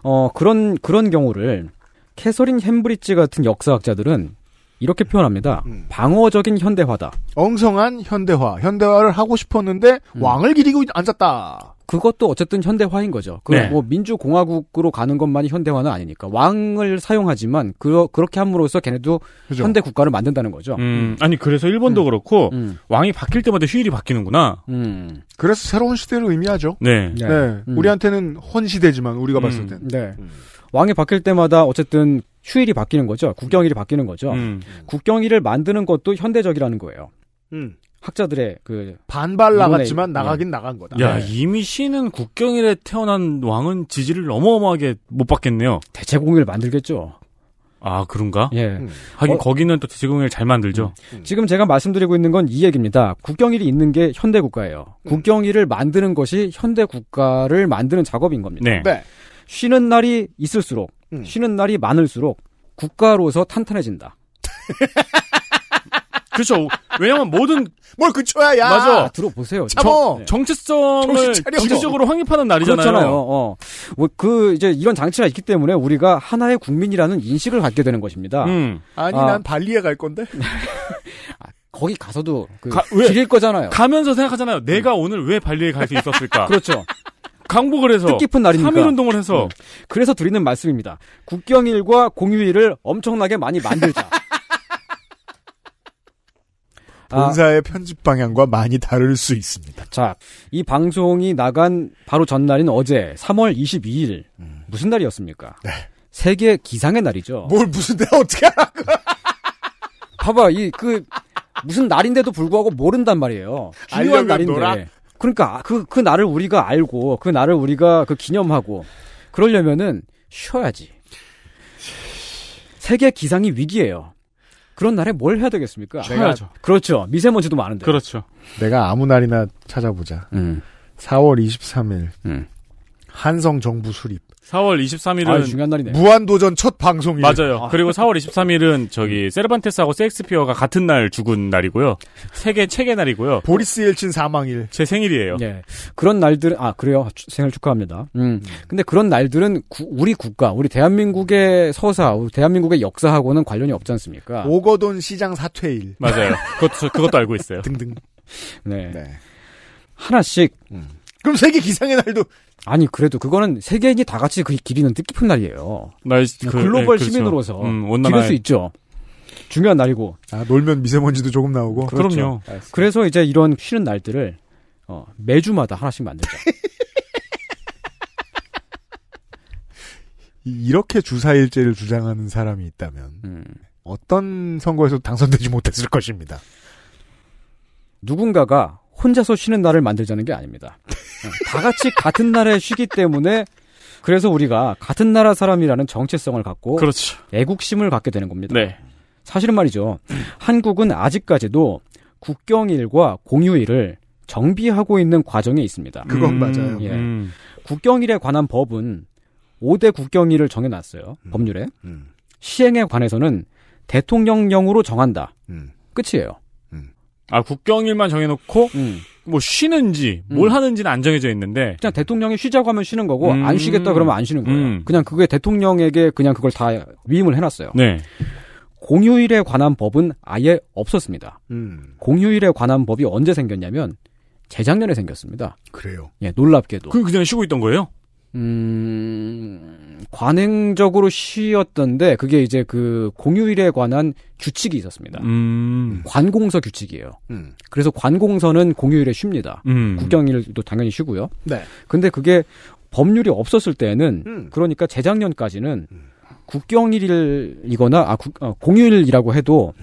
어 그런 그런 경우를 캐서린 햄브리지 같은 역사학자들은 이렇게 표현합니다. 음. 방어적인 현대화다. 엉성한 현대화. 현대화를 하고 싶었는데 왕을 기리고 앉았다. 그것도 어쨌든 현대화인 거죠. 그 네. 뭐 민주공화국으로 가는 것만이 현대화는 아니니까 왕을 사용하지만 그, 그렇게 함으로써 걔네도 그죠. 현대 국가를 만든다는 거죠. 음, 음, 아니 그래서 일본도 음. 그렇고 음. 왕이 바뀔 때마다 휴일이 바뀌는구나. 음. 그래서 새로운 시대를 의미하죠. 네, 네. 네. 음. 우리한테는 헌 시대지만 우리가 봤을 때 네. 왕이 바뀔 때마다 어쨌든 휴일이 바뀌는 거죠. 국경일이 바뀌는 거죠. 국경일을 만드는 것도 현대적이라는 거예요. 학자들의 그 반발 나갔지만 응 예. 나가긴 나간 거다. 야 네. 이미 신은 국경일에 태어난 왕은 지지를 어마어마하게 못 받겠네요. 대체 공휴일 만들겠죠. 아 그런가? 예. 음. 하긴 어, 거기는 또 대체 공휴일 잘 만들죠. 음. 음. 지금 제가 말씀드리고 있는 건 이 얘기입니다. 국경일이 있는 게 현대 국가예요. 음. 국경일을 만드는 것이 현대 국가를 만드는 작업인 겁니다. 네. 네. 쉬는 날이 있을수록 음. 쉬는 날이 많을수록 국가로서 탄탄해진다. 그렇죠. 왜냐면 모든 뭘 그쳐야 야. 맞아. 아, 들어보세요. 참어. 정체성을 네. 지리적으로 확립하는 날이잖아요. 그렇잖아요. 어. 뭐 그 이제 이런 장치가 있기 때문에 우리가 하나의 국민이라는 인식을 갖게 되는 것입니다. 음. 아니 아. 난 발리에 갈 건데. 아, 거기 가서도 그 가, 왜? 길일 거잖아요. 가면서 생각하잖아요. 내가 음. 오늘 왜 발리에 갈 수 있었을까? 그렇죠. 강복을 해서 뜻깊은 날이니까 3일 운동을 해서 음. 그래서 드리는 말씀입니다. 국경일과 공휴일을 엄청나게 많이 만들자. 본사의 아. 편집 방향과 많이 다를 수 있습니다. 자, 이 방송이 나간 바로 전날인 어제 3월 22일 음. 무슨 날이었습니까? 네. 세계 기상의 날이죠. 뭘 무슨 내 어떻게 알고? 봐봐 이 그 무슨 날인데도 불구하고 모른단 말이에요. 중요한 날인데. 놀아? 그러니까 그그 그 날을 우리가 알고 그 날을 우리가 그 기념하고 그러려면은 쉬어야지. 세계 기상이 위기예요. 그런 날에 뭘 해야 되겠습니까? 내가, 그렇죠. 미세먼지도 많은데. 그렇죠. 내가 아무 날이나 찾아보자. 음. 4월 23일. 음. 한성 정부 수립. 4월 23일은 아, 중요한 날이네. 무한도전 첫 방송일. 맞아요. 아. 그리고 4월 23일은 저기 음. 세르반테스하고 셰익스피어가 같은 날 죽은 날이고요. 세계 책의 날이고요. 보리스 일친 사망일. 제 생일이에요. 예. 그런 날들은 아 그래요. 생일 축하합니다. 음. 음. 근데 그런 날들은 구, 우리 국가, 우리 대한민국의 서사, 우리 대한민국의 역사하고는 관련이 없지 않습니까? 오거돈 시장 사퇴일. 맞아요. 그것도 그것도 알고 있어요. 등등. 네. 네. 하나씩. 음. 그럼 세계 기상의 날도 아니 그래도 그거는 세계인이 다 같이 그 기리는 뜻깊은 날이에요. 날 그, 그, 글로벌 네, 시민으로서 그 음, 온난화에... 기를 수 있죠. 중요한 날이고. 아, 놀면 미세먼지도 조금 나오고. 그렇죠. 그럼요 알겠습 그래서 이제 이런 쉬는 날들을 어, 매주마다 하나씩 만들자. 이렇게 주사일제를 주장하는 사람이 있다면 음. 어떤 선거에서 당선되지 못했을 것입니다. 누군가가 혼자서 쉬는 날을 만들자는 게 아닙니다. 어, 다 같이 같은 날에 쉬기 때문에 그래서 우리가 같은 나라 사람이라는 정체성을 갖고 그렇죠. 애국심을 갖게 되는 겁니다. 네. 사실은 말이죠. 한국은 아직까지도 국경일과 공휴일을 정비하고 있는 과정에 있습니다. 그건 음, 맞아요. 예. 음. 국경일에 관한 법은 5대 국경일을 정해놨어요. 음. 법률에. 음. 시행에 관해서는 대통령령으로 정한다. 음. 끝이에요. 아 국경일만 정해놓고 음. 뭐 쉬는지 뭘 음. 하는지는 안 정해져 있는데 그냥 대통령이 쉬자고 하면 쉬는 거고 음. 안 쉬겠다 그러면 안 쉬는 거예요. 음. 그냥 그게 대통령에게 그냥 그걸 다 위임을 해놨어요. 네. 공휴일에 관한 법은 아예 없었습니다. 음. 공휴일에 관한 법이 언제 생겼냐면 재작년에 생겼습니다. 그래요. 예, 놀랍게도. 그 그냥 쉬고 있던 거예요? 음, 관행적으로 쉬었던데 그게 이제 그 공휴일에 관한 규칙이 있었습니다. 음. 관공서 규칙이에요. 음. 그래서 관공서는 공휴일에 쉽니다. 음. 국경일도 당연히 쉬고요. 네. 근데 그게 법률이 없었을 때는 음. 그러니까 재작년까지는 음. 국경일이거나 아, 국, 어, 공휴일이라고 해도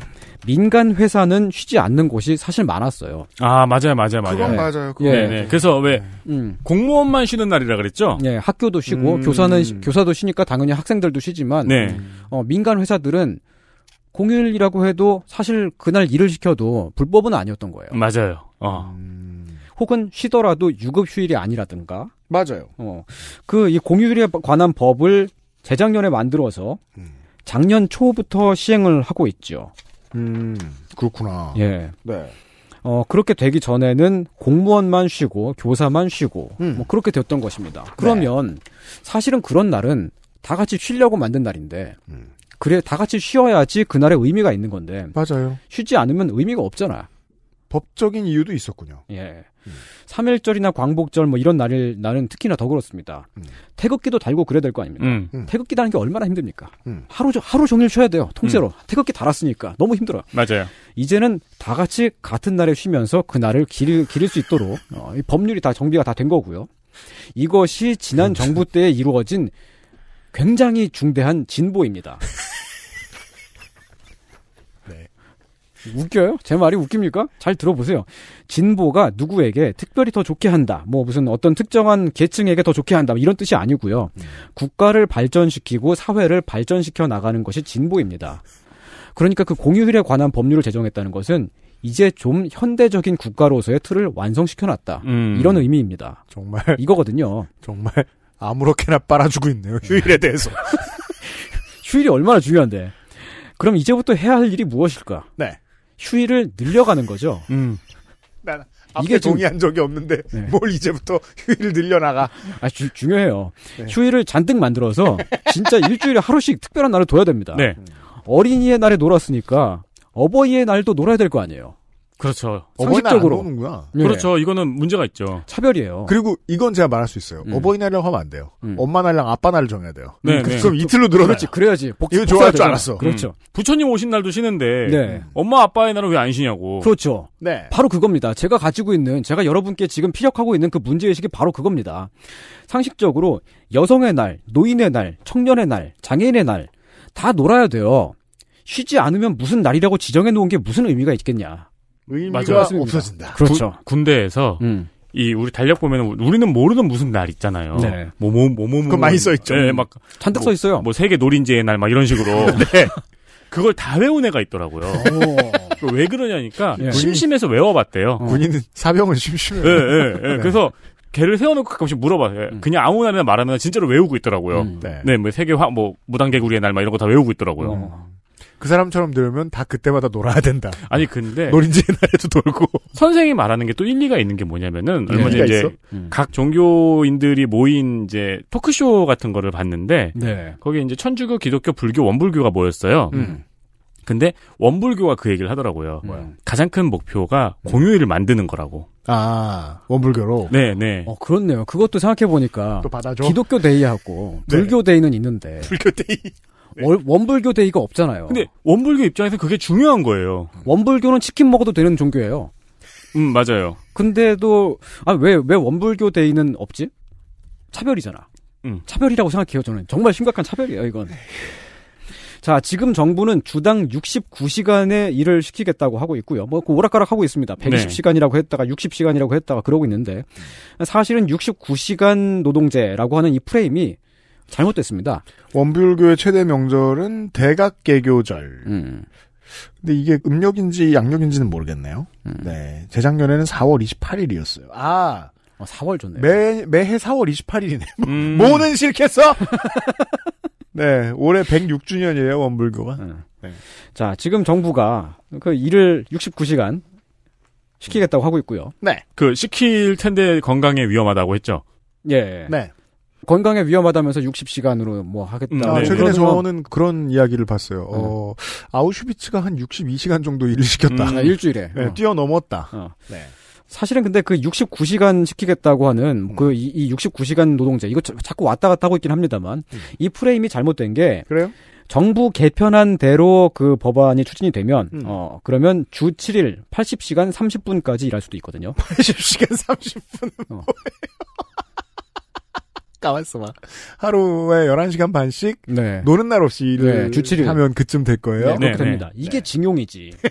민간 회사는 쉬지 않는 곳이 사실 많았어요. 아 맞아요, 맞아요, 맞아요. 그건 네. 맞아요. 그건. 예. 네, 네. 그래서 왜 음. 공무원만 쉬는 날이라 그랬죠? 네, 학교도 쉬고 음. 교사는 교사도 쉬니까 당연히 학생들도 쉬지만 네. 어, 민간 회사들은 공휴일이라고 해도 사실 그날 일을 시켜도 불법은 아니었던 거예요. 맞아요. 어. 음. 혹은 쉬더라도 유급 휴일이 아니라든가. 맞아요. 어. 그 이 공휴일에 관한 법을 재작년에 만들어서 음. 작년 초부터 시행을 하고 있죠. 음, 그렇구나. 예. 네. 어, 그렇게 되기 전에는 공무원만 쉬고 교사만 쉬고 음. 뭐 그렇게 되었던 것입니다. 네. 그러면 네. 사실은 그런 날은 다 같이 쉬려고 만든 날인데 음. 그래 다 같이 쉬어야지 그날의 의미가 있는 건데 맞아요. 쉬지 않으면 의미가 없잖아. 법적인 이유도 있었군요. 예. 음. 3일절이나 광복절 뭐 이런 날을 나는 특히나 더 그렇습니다. 음. 태극기도 달고 그래야 될 거 아닙니까? 음. 음. 태극기 다는 게 얼마나 힘듭니까? 음. 하루 하루 종일 쉬어야 돼요. 통째로 음. 태극기 달았으니까 너무 힘들어. 맞아요. 이제는 다 같이 같은 날에 쉬면서 그 날을 기릴, 기릴 수 있도록 어, 법률이 다 정비가 다 된 거고요. 이것이 지난 정부 때 이루어진 굉장히 중대한 진보입니다. 웃겨요? 제 말이 웃깁니까? 잘 들어보세요. 진보가 누구에게 특별히 더 좋게 한다. 뭐 무슨 어떤 특정한 계층에게 더 좋게 한다. 뭐 이런 뜻이 아니고요. 음. 국가를 발전시키고 사회를 발전시켜 나가는 것이 진보입니다. 그러니까 그공유일에 관한 법률을 제정했다는 것은 이제 좀 현대적인 국가로서의 틀을 완성시켜 놨다. 음. 이런 의미입니다. 정말 이거거든요. 정말 아무렇게나 빨아주고 있네요. 휴일에 대해서. 휴일이 얼마나 중요한데. 그럼 이제부터 해야 할 일이 무엇일까? 네. 휴일을 늘려가는 거죠. 음. 난 이게 동의한 적이 없는데 네. 뭘 이제부터 휴일을 늘려나가. 아 주, 중요해요. 네. 휴일을 잔뜩 만들어서 진짜 일주일에 하루씩 특별한 날을 둬야 됩니다. 네. 어린이의 날에 놀았으니까 어버이의 날도 놀아야 될 거 아니에요. 그렇죠. 상식적으로 오는구나. 네. 그렇죠. 예. 이거는 문제가 있죠. 차별이에요. 그리고 이건 제가 말할 수 있어요. 음. 어버이날이라고 하면 안 돼요. 음. 엄마 날랑 아빠 날을 정해야 돼요. 네, 그, 그럼 이틀로 늘어나. 그렇지. 그래야지. 복, 이거 좋아할 줄 알았어. 음. 그렇죠. 음. 부처님 오신 날도 쉬는데 네. 엄마 아빠의 날은 왜 안 쉬냐고. 그렇죠. 네. 바로 그겁니다. 제가 가지고 있는 제가 여러분께 지금 피력하고 있는 그 문제 의식이 바로 그겁니다. 상식적으로 여성의 날, 노인의 날, 청년의 날, 장애인의 날 다 놀아야 돼요. 쉬지 않으면 무슨 날이라고 지정해 놓은 게 무슨 의미가 있겠냐. 의미가 맞아요. 없어진다. 그렇죠. 구, 군대에서 음. 이 우리 달력 보면 우리는 모르는 무슨 날 있잖아요. 네. 뭐뭐 뭐뭐 뭐, 그 많이 써 있죠. 네, 막 잔뜩 뭐, 써 있어요. 뭐 세계 노린지의 날 막 이런 식으로. 네. 그걸 다 외운 애가 있더라고요. 왜 그러냐니까 예. 심심해서 외워봤대요. 어. 군인은 사병은 심심해요. 예, 예, 예. 네. 그래서 걔를 세워놓고 가끔씩 물어봐요. 예, 음. 그냥 아무 나이나 말하면 진짜로 외우고 있더라고요. 음. 네. 네. 뭐 세계화, 뭐 무당개구리의 날 막 이런 거 다 외우고 있더라고요. 음. 그 사람처럼 들면다 그때마다 놀아야 된다. 아니 근데 노린지 옛날에도 놀고 선생이 말하는 게 또 일리가 있는 게 뭐냐면은 네. 얼마 전에 이제 있어? 음. 각 종교인들이 모인 이제 토크쇼 같은 거를 봤는데 네. 거기 이제 천주교, 기독교, 불교, 원불교가 모였어요. 음. 음. 근데 원불교가 그 얘기를 하더라고요. 음. 가장 큰 목표가 음. 공휴일을 만드는 거라고. 아 원불교로. 네, 네. 어 그렇네요. 그것도 생각해 보니까 또 받아줘. 기독교 데이하고 네. 불교 네. 데이는 있는데. 불교 데이. 네. 원불교 대의가 없잖아요. 근데 원불교 입장에서 그게 중요한 거예요. 원불교는 치킨 먹어도 되는 종교예요. 음 맞아요. 근데도 아왜왜 왜 원불교 대의는 없지? 차별이잖아. 음. 차별이라고 생각해요 저는 정말 심각한 차별이에요 이건. 자, 지금 정부는 주당 69시간의 일을 시키겠다고 하고 있고요. 뭐 그 오락가락 하고 있습니다. 120시간이라고 했다가 60시간이라고 했다가 그러고 있는데 사실은 69시간 노동제라고 하는 이 프레임이 잘못됐습니다. 원불교의 최대 명절은 대각개교절. 음. 근데 이게 음력인지 양력인지는 모르겠네요. 음. 네. 재작년에는 4월 28일이었어요. 아. 어, 4월 좋네요. 매, 매해 4월 28일이네. 음. 뭐는 싫겠어? 네. 올해 106주년이에요, 원불교가. 음. 네. 자, 지금 정부가 그 일을 69시간 시키겠다고 하고 있고요. 네. 그 시킬 텐데 건강에 위험하다고 했죠. 예. 네. 건강에 위험하다면서 60시간으로 뭐 하겠다. 음, 아, 네. 최근에 저는 그런 이야기를 봤어요. 음. 어, 아우슈비츠가 한 62시간 정도 일을 시켰다. 음, 아, 일주일에. 네, 어. 뛰어넘었다. 어. 네. 사실은 근데 그 69시간 시키겠다고 하는 음. 그 이, 이 69시간 노동제 이거 자, 꾸 왔다 갔다 하고 있긴 합니다만 음. 이 프레임이 잘못된 게 그래요? 정부 개편한 대로 그 법안이 추진이 되면 음. 어 그러면 주 7일 80시간 30분까지 일할 수도 있거든요. 80시간 3 0분 어. 뭐예요? 까맣어 봐. 하루에 11시간 반씩 네. 노는 날 없이 네, 주 7일 하면 그쯤 될 거예요. 네, 네, 네. 그렇습니다. 네. 이게 징용이지.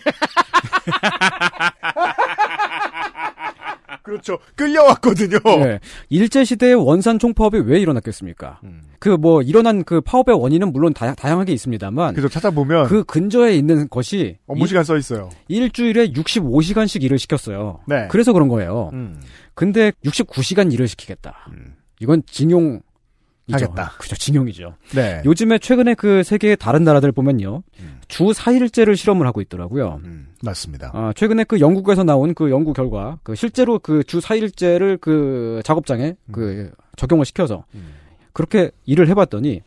그렇죠. 끌려왔거든요. 네. 일제시대에 원산 총파업이 왜 일어났겠습니까? 음. 그뭐 일어난 그 파업의 원인은 물론 다, 양하게 있습니다만. 그죠. 찾아보면. 그근저에 있는 것이. 업무시간 어, 써 있어요. 일주일에 65시간씩 일을 시켰어요. 네. 그래서 그런 거예요. 음. 근데 69시간 일을 시키겠다. 음. 이건 징용 하겠다. 아, 그죠. 징용이죠. 네. 요즘에 최근에 그 세계의 다른 나라들 보면요. 음. 주4일째를 실험을 하고 있더라고요. 음, 맞습니다. 아, 최근에 그 영국에서 나온 그 연구 결과, 그 실제로 그 주4일째를그 그 작업장에 음. 그 적용을 시켜서 음. 그렇게 일을 해봤더니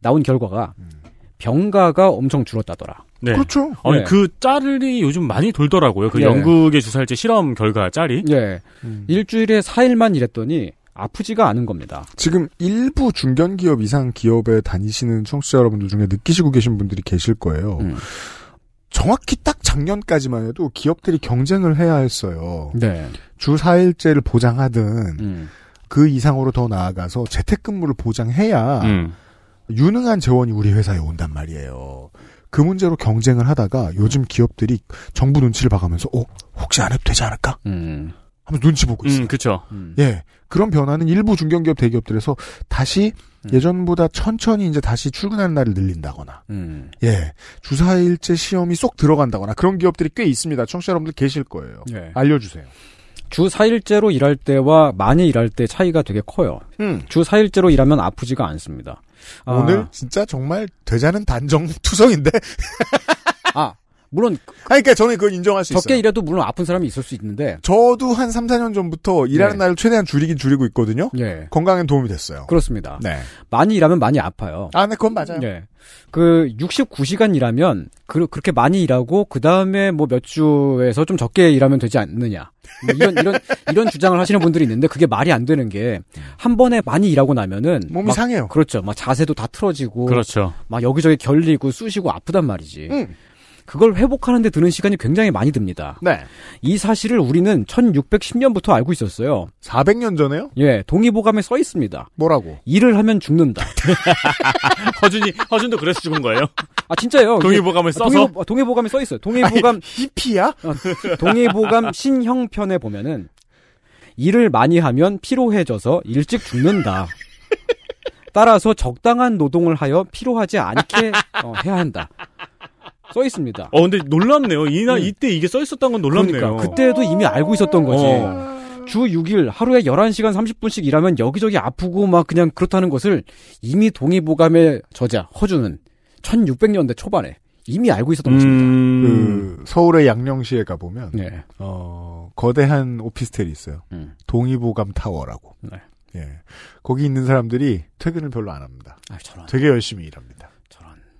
나온 결과가 음. 병가가 엄청 줄었다더라. 네. 그렇죠. 네. 아니, 네. 그 짤이 요즘 많이 돌더라고요. 그 네. 영국의 주사일제 실험 결과 짤이. 예. 음. 일주일에 4일만 일했더니 아프지가 않은 겁니다. 지금 일부 중견기업 이상 기업에 다니시는 청취자 여러분들 중에 느끼시고 계신 분들이 계실 거예요. 음. 정확히 딱 작년까지만 해도 기업들이 경쟁을 해야 했어요. 네. 주4일째를 보장하든 음. 그 이상으로 더 나아가서 재택근무를 보장해야 음. 유능한 재원이 우리 회사에 온단 말이에요. 그 문제로 경쟁을 하다가 요즘 기업들이 정부 눈치를 봐가면서 어 혹시 안 해도 되지 않을까? 음. 하면서 눈치 보고 있어요. 음, 그렇죠. 음. 예, 그런 변화는 일부 중견기업 대기업들에서 다시 음. 예전보다 천천히 이제 다시 출근하는 날을 늘린다거나, 음. 예, 주사일제 시험이 쏙 들어간다거나 그런 기업들이 꽤 있습니다. 청취자 여러분들 계실 거예요. 예. 알려주세요. 주4일째로 일할 때와 많이 일할 때 차이가 되게 커요. 음. 주4일째로 일하면 아프지가 않습니다. 아. 오늘 아. 진짜 정말 되자는 단정 투성인데? 아, 물론 그- 아니, 그러니까 저는 그걸 인정할 수 적게 있어요. 적게 일해도 물론 아픈 사람이 있을 수 있는데 저도 한 3, 4년 전부터 일하는 네. 날을 최대한 줄이긴 줄이고 있거든요. 네. 예. 건강에 도움이 됐어요. 그렇습니다. 네. 많이 일하면 많이 아파요. 아, 네, 그건 맞아요. 네. 그 69시간 일하면 그, 그렇게 많이 일하고 그 다음에 뭐 몇 주에서 좀 적게 일하면 되지 않느냐 뭐 이런 이런 이런 주장을 하시는 분들이 있는데 그게 말이 안 되는 게 한 번에 많이 일하고 나면은 몸이 막, 상해요. 그렇죠. 막 자세도 다 틀어지고 그렇죠. 막 여기저기 결리고 쑤시고 아프단 말이지. 음. 그걸 회복하는데 드는 시간이 굉장히 많이 듭니다. 네. 이 사실을 우리는 1610년부터 알고 있었어요. 400년 전에요? 예, 동의보감에 써 있습니다. 뭐라고? 일을 하면 죽는다. 허준이 허준도 그래서 죽은 거예요? 아 진짜요? 동의보감을 예. 아, 써서 동의보, 아, 동의보감에 써 있어요. 동의보감 히피야? 어, 동의보감 신형편에 보면은 일을 많이 하면 피로해져서 일찍 죽는다. 따라서 적당한 노동을 하여 피로하지 않게 어, 해야 한다. 써 있습니다. 어, 근데 놀랍네요. 이나 음. 이때 이게 써 있었던 건 놀랍네요. 그러니까 그때도 이미 알고 있었던 거지. 어. 주 6일 하루에 11시간 30분씩 일하면 여기저기 아프고 막 그냥 그렇다는 것을 이미 동의보감의 저자 허준은 1600년대 초반에 이미 알고 있었던 것입니다. 음. 그 서울의 양령시에 가보면 네. 어, 거대한 오피스텔이 있어요. 음. 동의보감 타워라고. 네. 예. 거기 있는 사람들이 퇴근을 별로 안 합니다. 아, 되게 열심히 일합니다.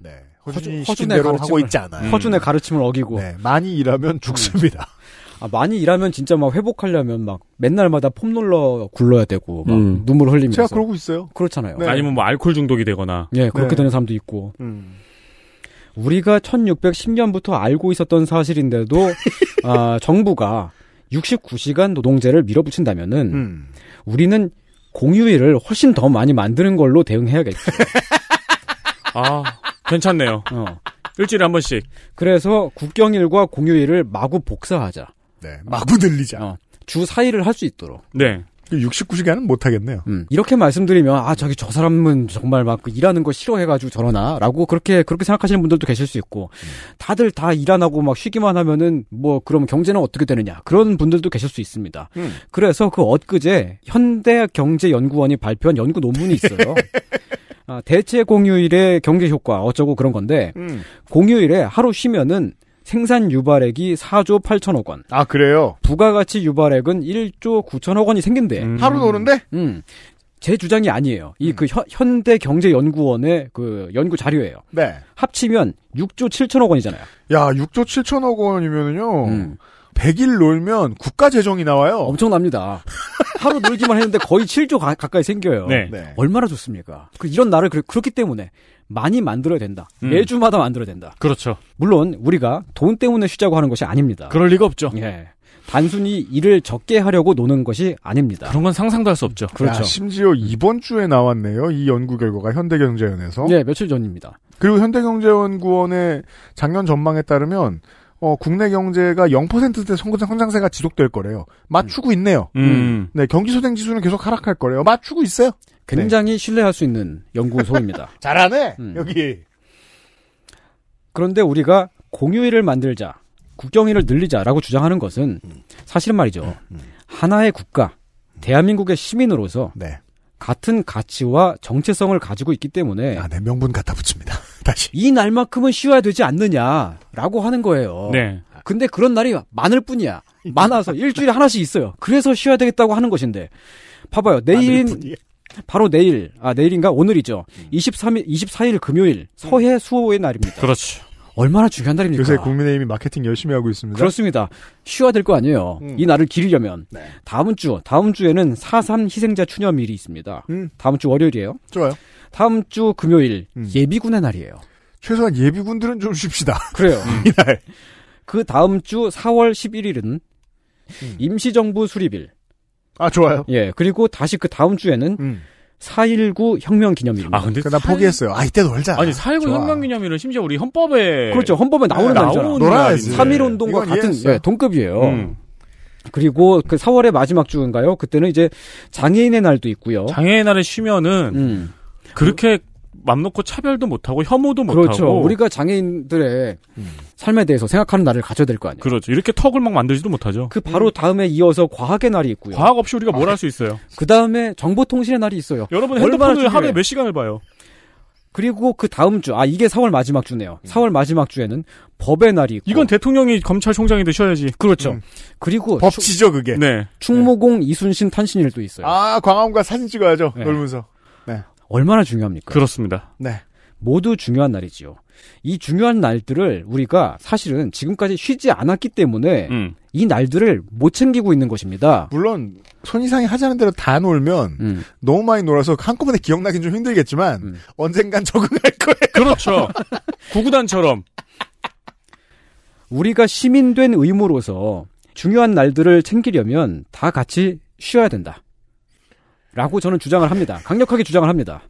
네. 허준이 허준, 허준의 가르침을 하고 있지 않아요. 허준의 음. 가르침을 어기고 네, 많이 일하면 음. 죽습니다. 아, 많이 일하면 진짜 막 회복하려면 막 맨날마다 폼롤러 굴러야 되고 막 음. 눈물 흘리면서 제가 그러고 있어요. 그렇잖아요. 네. 아니면 뭐 알코올 중독이 되거나 예, 그렇게 네. 되는 사람도 있고. 음. 우리가 1610년부터 알고 있었던 사실인데도 아, 정부가 69시간 노동제를 밀어붙인다면은 음. 우리는 공휴일을 훨씬 더 많이 만드는 걸로 대응해야겠죠. 아, 괜찮네요. 어. 일주일에 한 번씩. 그래서 국경일과 공휴일을 마구 복사하자. 네, 마구 늘리자. 어. 주 4일을 할 수 있도록. 네. 69시간은 그 못하겠네요. 음. 이렇게 말씀드리면, 아, 저기 저 사람은 정말 막 일하는 거 싫어해가지고 저러나? 라고 그렇게, 그렇게 생각하시는 분들도 계실 수 있고, 다들 다 일 안 하고 막 쉬기만 하면은, 뭐, 그럼 경제는 어떻게 되느냐? 그런 분들도 계실 수 있습니다. 음. 그래서 그 엊그제 현대경제연구원이 발표한 연구 논문이 있어요. 아, 대체 공휴일의 경제 효과 어쩌고 그런 건데 음. 공휴일에 하루 쉬면은 생산 유발액이 4조 8천억 원. 아 그래요? 부가가치 유발액은 1조 9천억 원이 생긴대. 음. 하루 노는데? 음. 제 주장이 아니에요. 이그 음. 그 현대경제연구원의 그 연구 자료예요. 네. 합치면 6조 7천억 원이잖아요. 야, 6조 7천억 원이면은요. 음. 100일 놀면 국가 재정이 나와요. 엄청납니다. 하루 놀기만 했는데 거의 7조 가, 까이 생겨요. 네. 네. 얼마나 좋습니까? 그 이런 나를 그, 그렇기 때문에 많이 만들어야 된다. 음. 매주마다 만들어야 된다. 그렇죠. 물론 우리가 돈 때문에 쉬자고 하는 것이 아닙니다. 그럴 리가 없죠. 예. 단순히 일을 적게 하려고 노는 것이 아닙니다. 그런 건 상상도 할 수 없죠. 그렇죠. 야, 심지어 음. 이번 주에 나왔네요. 이 연구 결과가 현대경제연에서. 네, 며칠 전입니다. 그리고 현대경제연구원의 작년 전망에 따르면 어, 국내 경제가 0%대 성장세가 지속될 거래요. 맞추고 음. 있네요. 음. 네, 경기 소생 지수는 계속 하락할 거래요. 맞추고 있어요. 굉장히 네. 신뢰할 수 있는 연구소입니다. 잘하네. 음. 여기. 그런데 우리가 공휴일을 만들자, 국경일을 늘리자라고 주장하는 것은 음. 사실은 말이죠. 음. 음. 하나의 국가, 대한민국의 시민으로서 네. 같은 가치와 정체성을 가지고 있기 때문에 아, 네 명분 갖다 붙입니다. 다시 이 날만큼은 쉬어야 되지 않느냐라고 하는 거예요. 네. 근데 그런 날이 많을 뿐이야. 많아서 일주일에 하나씩 있어요. 그래서 쉬어야 되겠다고 하는 것인데 봐봐요. 내일인 바로 내일 아 내일인가 오늘이죠. 23일 음. 24일 금요일 서해 수호의 날입니다. 그렇죠. 얼마나 중요한 날입니까? 요새 국민의힘이 마케팅 열심히 하고 있습니다. 그렇습니다. 쉬야될 거 아니에요. 음. 이 날을 기리려면 네. 다음 주 다음 주에는 4.3 희생자 추념일이 있습니다. 음. 다음 주 월요일이에요. 좋아요. 다음 주 금요일 음. 예비군의 날이에요. 최소한 예비군들은 좀 쉽시다. 그래요. 이날 그 다음 주 4월 11일은 음. 임시정부 수립일. 아 좋아요. 예 그리고 다시 그 다음 주에는 음. 4.19 혁명 기념일입니다. 아, 근데 나 포기했어요. 아, 이때 놀자. 아니, 4.19 혁명 기념일은 심지어 우리 헌법에. 그렇죠. 헌법에 나오는 네, 날이잖아. 놀3.1 운동과 같은, 예, 동급이에요. 음. 그리고 그 4월의 마지막 주인가요? 그때는 이제 장애인의 날도 있고요. 장애인 날에 쉬면은 음. 그렇게 맘 놓고 차별도 못하고 혐오도 그렇죠. 못하고 그렇죠. 우리가 장애인들의 음. 삶에 대해서 생각하는 날을 가져야 될 거 아니에요. 그렇죠. 이렇게 턱을 막 만들지도 못하죠. 그 바로 음. 다음에 이어서 과학의 날이 있고요. 과학 없이 우리가 뭘 할수 아, 있어요. 그 다음에 정보통신의 날이 있어요. 여러분 핸드폰을 하루에 몇 시간을 봐요. 그리고 그 다음 주, 아, 이게 4월 마지막 주네요. 4월 음. 마지막 주에는 법의 날이 있고. 이건 대통령이 검찰총장이 되셔야지. 그렇죠. 음. 그리고. 법치죠, 그게. 네. 충무공 네. 이순신 탄신일도 있어요. 아, 광화문과 사진 찍어야죠. 네. 놀면서. 네. 얼마나 중요합니까? 그렇습니다. 네. 모두 중요한 날이지요. 이 중요한 날들을 우리가 사실은 지금까지 쉬지 않았기 때문에 음. 이 날들을 못 챙기고 있는 것입니다. 물론 손이상이 하자는 대로 다 놀면 음. 너무 많이 놀아서 한꺼번에 기억나긴 좀 힘들겠지만 음. 언젠간 적응할 거예요. 그렇죠. 구구단처럼 우리가 시민된 의무로서 중요한 날들을 챙기려면 다 같이 쉬어야 된다. 라고 저는 주장을 합니다. 강력하게 주장을 합니다.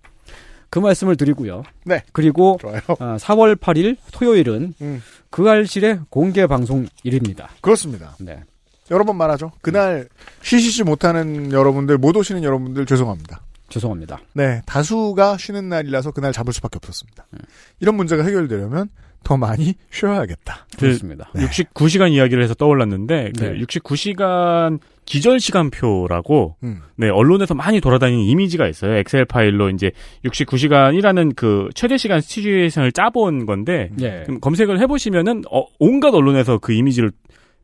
그 말씀을 드리고요. 네. 그리고 좋아요. 어, 4월 8일 토요일은 음. 그 알실의 공개 방송일입니다. 그렇습니다. 네. 여러 번 말하죠. 그날 쉬시지 못하는 여러분들, 못 오시는 여러분들 죄송합니다. 죄송합니다. 네, 다수가 쉬는 날이라서 그날 잡을 수밖에 없었습니다. 음. 이런 문제가 해결되려면 더 많이 쉬어야겠다. 그 그렇습니다 네. 69시간 이야기를 해서 떠올랐는데 그 네. 그 69시간 기절 시간표라고 음. 네 언론에서 많이 돌아다니는 이미지가 있어요. 엑셀 파일로 이제 69시간이라는 그 최대 시간 스 시츄에이션을 짜본 건데 네. 검색을 해보시면은 어, 온갖 언론에서 그 이미지를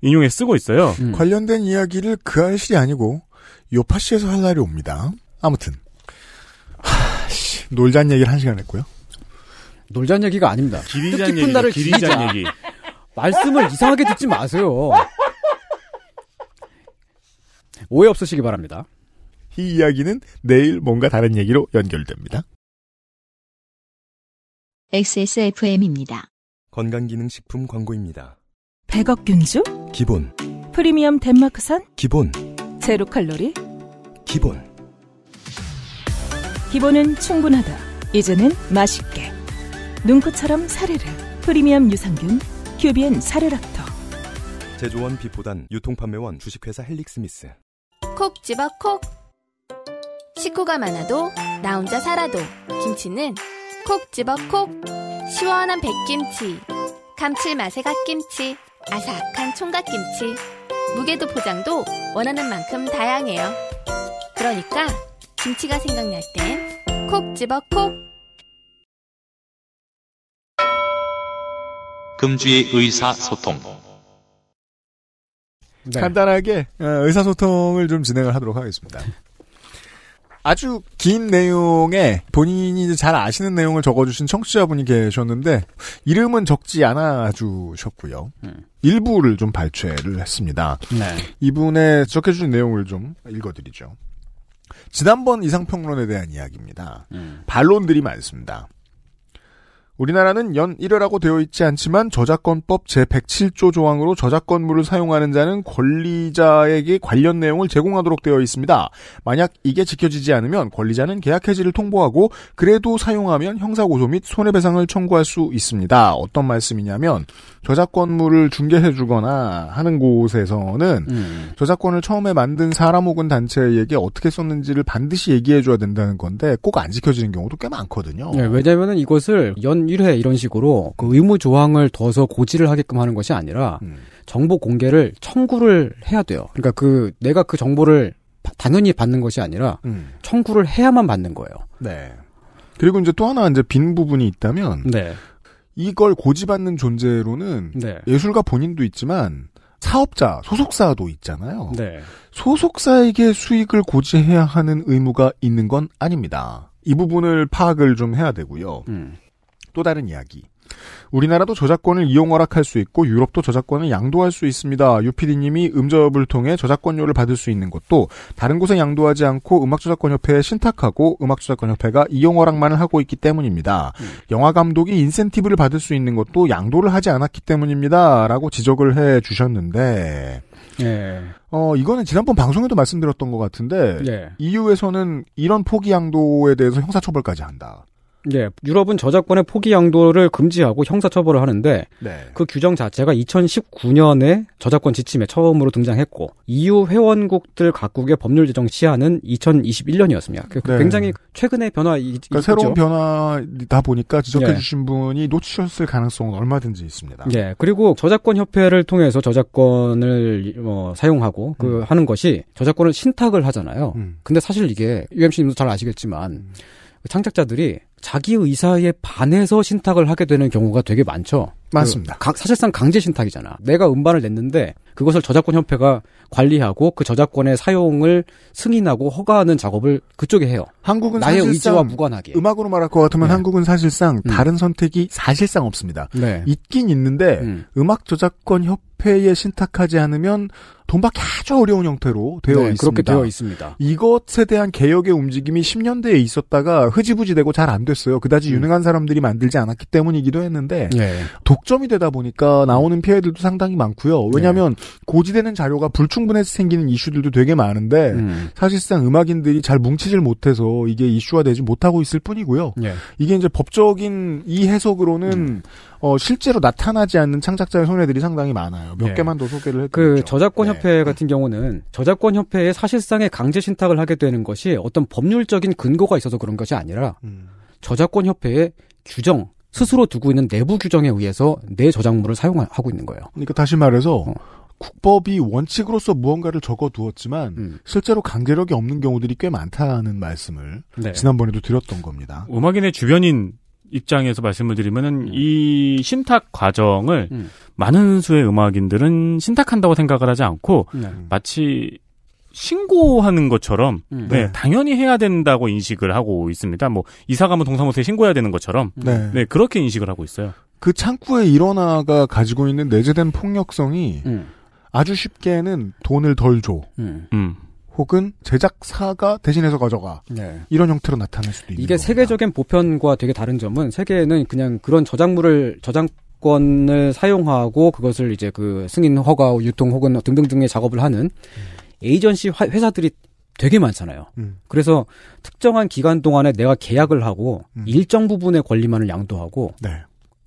인용해 쓰고 있어요. 음. 음. 관련된 이야기를 그아실이 아니고 요파시에서 할 날이 옵니다. 아무튼 하, 씨, 놀잔 얘기를 한 시간 했고요. 놀잔 얘기가 아닙니다. 뜻깊은 얘기죠. 날을 기리자. 얘기. 말씀을 이상하게 듣지 마세요. 오해 없으시기 바랍니다. 이 이야기는 내일 뭔가 다른 얘기로 연결됩니다. XSFM입니다. 건강기능식품 광고입니다. 100억 균주? 기본. 프리미엄 덴마크산? 기본. 제로 칼로리? 기본. 기본은 충분하다. 이제는 맛있게. 눈꽃처럼 사르르 프리미엄 유산균 큐비엔 사르락토 제조원 비보단 유통판매원 주식회사 헬릭스미스 콕 집어 콕 식구가 많아도 나 혼자 살아도 김치는 콕 집어 콕 시원한 백김치 감칠맛의 갓김치 아삭한 총각김치 무게도 포장도 원하는 만큼 다양해요 그러니까 김치가 생각날 땐 콕 집어 콕 금주의 의사소통. 네. 간단하게 어, 의사소통을 좀 진행을 하도록 하겠습니다. 아주 긴 내용에 본인이 잘 아시는 내용을 적어주신 청취자분이 계셨는데 이름은 적지 않아 주셨고요. 음. 네. 일부를 좀 발췌를 했습니다. 네. 이분의 적혀주신 내용을 좀 읽어드리죠. 지난번 이상평론에 대한 이야기입니다. 음. 반론들이 많습니다. 우리나라는 연 1회라고 되어 있지 않지만 저작권법 제107조 조항으로 저작권물을 사용하는 자는 권리자에게 관련 내용을 제공하도록 되어 있습니다. 만약 이게 지켜지지 않으면 권리자는 계약 해지를 통보하고 그래도 사용하면 형사고소 및 손해배상을 청구할 수 있습니다. 어떤 말씀이냐면 저작권물을 중개해 주거나 하는 곳에서는 음. 저작권을 처음에 만든 사람 혹은 단체에게 어떻게 썼는지를 반드시 얘기해 줘야 된다는 건데 꼭 안 지켜지는 경우도 꽤 많거든요. 네, 왜냐면은 이것을 연 1회 이런 식으로 그 의무 조항을 둬서 고지를 하게끔 하는 것이 아니라 음. 정보 공개를 청구를 해야 돼요. 그러니까 그 내가 그 정보를 당연히 받는 것이 아니라 음. 청구를 해야만 받는 거예요. 네. 그리고 이제 또 하나 이제 빈 부분이 있다면 네. 이걸 고지받는 존재로는 네. 예술가 본인도 있지만 사업자, 소속사도 있잖아요. 네. 소속사에게 수익을 고지해야 하는 의무가 있는 건 아닙니다. 이 부분을 파악을 좀 해야 되고요. 음. 또 다른 이야기. 우리나라도 저작권을 이용 허락할 수 있고 유럽도 저작권을 양도할 수 있습니다. 유피디님이 음접을 통해 저작권료를 받을 수 있는 것도 다른 곳에 양도하지 않고 음악저작권협회에 신탁하고 음악저작권협회가 이용 허락만을 하고 있기 때문입니다. 음. 영화 감독이 인센티브를 받을 수 있는 것도 양도를 하지 않았기 때문입니다.라고 지적을 해 주셨는데. 예. 어, 이거는 지난번 방송에도 말씀드렸던 것 같은데, 예. EU에서는 이런 포기 양도에 대해서 형사처벌까지 한다. 네, 유럽은 저작권의 포기 양도를 금지하고 형사처벌을 하는데 네. 그 규정 자체가 2019년에 저작권 지침에 처음으로 등장했고 EU 회원국들 각국의 법률 제정 시한은 2021년이었습니다. 그 네. 굉장히 최근의 변화 그러니까 새로운 변화다 보니까 지적해 예. 주신 분이 놓치셨을 가능성은 얼마든지 있습니다. 네, 그리고 저작권 협회를 통해서 저작권을 어, 사용하고 그 음. 하는 것이 저작권을 신탁을 하잖아요. 음. 근데 사실 이게 UMC님도 잘 아시겠지만 음. 창작자들이 자기 의사에 반해서 신탁을 하게 되는 경우가 되게 많죠. 그 맞습니다. 그, 가, 사실상 강제 신탁이잖아. 내가 음반을 냈는데 그것을 저작권 협회가 관리하고 그 저작권의 사용을 승인하고 허가하는 작업을 그쪽에 해요. 한국은 나의 의지와 무관하게. 음악으로 말할 것 같으면 네. 한국은 사실상 음. 다른 선택이 사실상 없습니다. 네. 있긴 있는데 음. 악 저작권 협회에 신탁하지 않으면 돈 받기 아주 어려운 형태로 되어 네, 있습니다. 그렇게 되어 있습니다. 이것에 대한 개혁의 움직임이 10년대에 있었다가 흐지부지되고 잘 안 됐어요. 그다지 음. 유능한 사람들이 만들지 않았기 때문이기도 했는데 네. 독점이 되다 보니까 나오는 피해들도 상당히 많고요. 왜냐하면 네. 고지되는 자료가 불충분해서 생기는 이슈들도 되게 많은데 음. 사실상 음악인들이 잘 뭉치질 못해서 이게 이슈화되지 못하고 있을 뿐이고요. 예. 이게 이제 법적인 이 해석으로는 음. 어, 실제로 나타나지 않는 창작자의 손해들이 상당히 많아요. 몇 예. 개만 더 소개를 해그 저작권 네. 협회 네. 같은 경우는 저작권 협회에 사실상의 강제 신탁을 하게 되는 것이 어떤 법률적인 근거가 있어서 그런 것이 아니라 음. 저작권 협회의 규정 스스로 두고 있는 내부 규정에 의해서 내 저작물을 사용하고 있는 거예요. 그러니까 다시 말해서 어. 국법이 원칙으로서 무언가를 적어두었지만 음. 실제로 강제력이 없는 경우들이 꽤 많다는 말씀을 네. 지난번에도 드렸던 겁니다. 음악인의 주변인 입장에서 말씀을 드리면은 음. 이 신탁 과정을 음. 많은 수의 음악인들은 신탁한다고 생각을 하지 않고 네. 마치 신고하는 것처럼 음. 네, 네. 당연히 해야 된다고 인식을 하고 있습니다. 뭐 이사 가면 동사무소에 신고해야 되는 것처럼 네. 네 그렇게 인식을 하고 있어요. 그 창구의 일원화가 가지고 있는 내재된 폭력성이 음. 아주 쉽게는 돈을 덜 줘. 음. 음. 혹은 제작사가 대신해서 가져가 네. 이런 형태로 나타날 수도 있는 이게 겁니다. 세계적인 보편과 되게 다른 점은 세계에는 그냥 그런 저작물을 저작권을 사용하고 그것을 이제 그 승인 허가 유통 혹은 등등등의 작업을 하는 음. 에이전시 회사들이 되게 많잖아요. 음. 그래서 특정한 기간 동안에 내가 계약을 하고 음. 일정 부분의 권리만을 양도하고 네.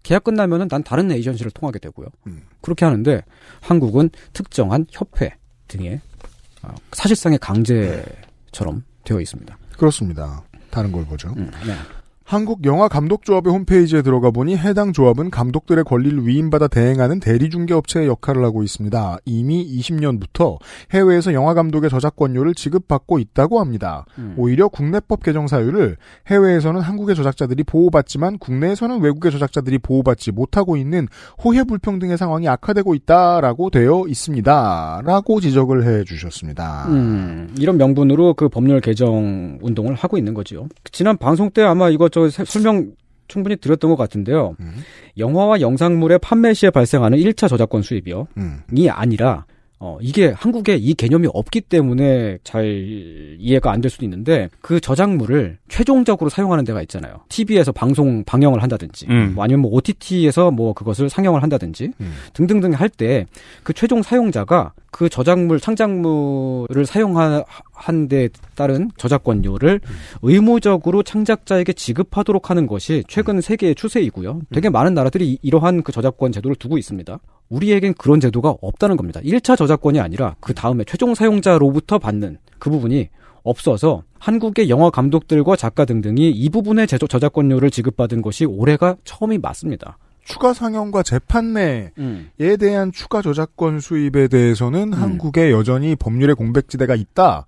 계약 끝나면은 난 다른 에이전시를 통하게 되고요. 음. 그렇게 하는데 한국은 특정한 협회 등의 어, 사실상의 강제처럼 되어 있습니다. 그렇습니다. 다른 걸 보죠. 음, 네. 한국영화감독조합의 홈페이지에 들어가 보니 해당 조합은 감독들의 권리를 위임받아 대행하는 대리중개업체의 역할을 하고 있습니다. 이미 20년부터 해외에서 영화감독의 저작권료를 지급받고 있다고 합니다. 음. 오히려 국내법 개정 사유를 해외에서는 한국의 저작자들이 보호받지만 국내에서는 외국의 저작자들이 보호받지 못하고 있는 호혜불평등의 상황이 악화되고 있다라고 되어 있습니다. 라고 지적을 해 주셨습니다. 음, 이런 명분으로 그 법률 개정 운동을 하고 있는 거지요. 지난 방송 때 아마 이것저 앞 설명 충분히 드렸던 것 같은데요. 음. 영화와 영상물의 판매 시에 발생하는 1차 저작권 수입이요. 음. 이 아니라 어, 이게 한국에 이 개념이 없기 때문에 잘 이해가 안 될 수도 있는데 그 저작물을 최종적으로 사용하는 데가 있잖아요. TV에서 방송 방영을 한다든지 음. 뭐 아니면 뭐 OTT에서 뭐 그것을 상영을 한다든지 음. 등등등 할 때 그 최종 사용자가 그 저작물 창작물을 사용한 데 따른 저작권료를 음. 의무적으로 창작자에게 지급하도록 하는 것이 최근 음. 세계의 추세이고요. 되게 음. 많은 나라들이 이러한 그 저작권 제도를 두고 있습니다. 우리에겐 그런 제도가 없다는 겁니다. 1차 저작권이 아니라 그 다음에 최종 사용자로부터 받는 그 부분이 없어서 한국의 영화 감독들과 작가 등등이 이 부분의 제조 저작권료를 지급받은 것이 올해가 처음이 맞습니다. 추가 상영과 재판 내에 음. 대한 추가 저작권 수입에 대해서는 음. 한국에 여전히 법률의 공백지대가 있다라는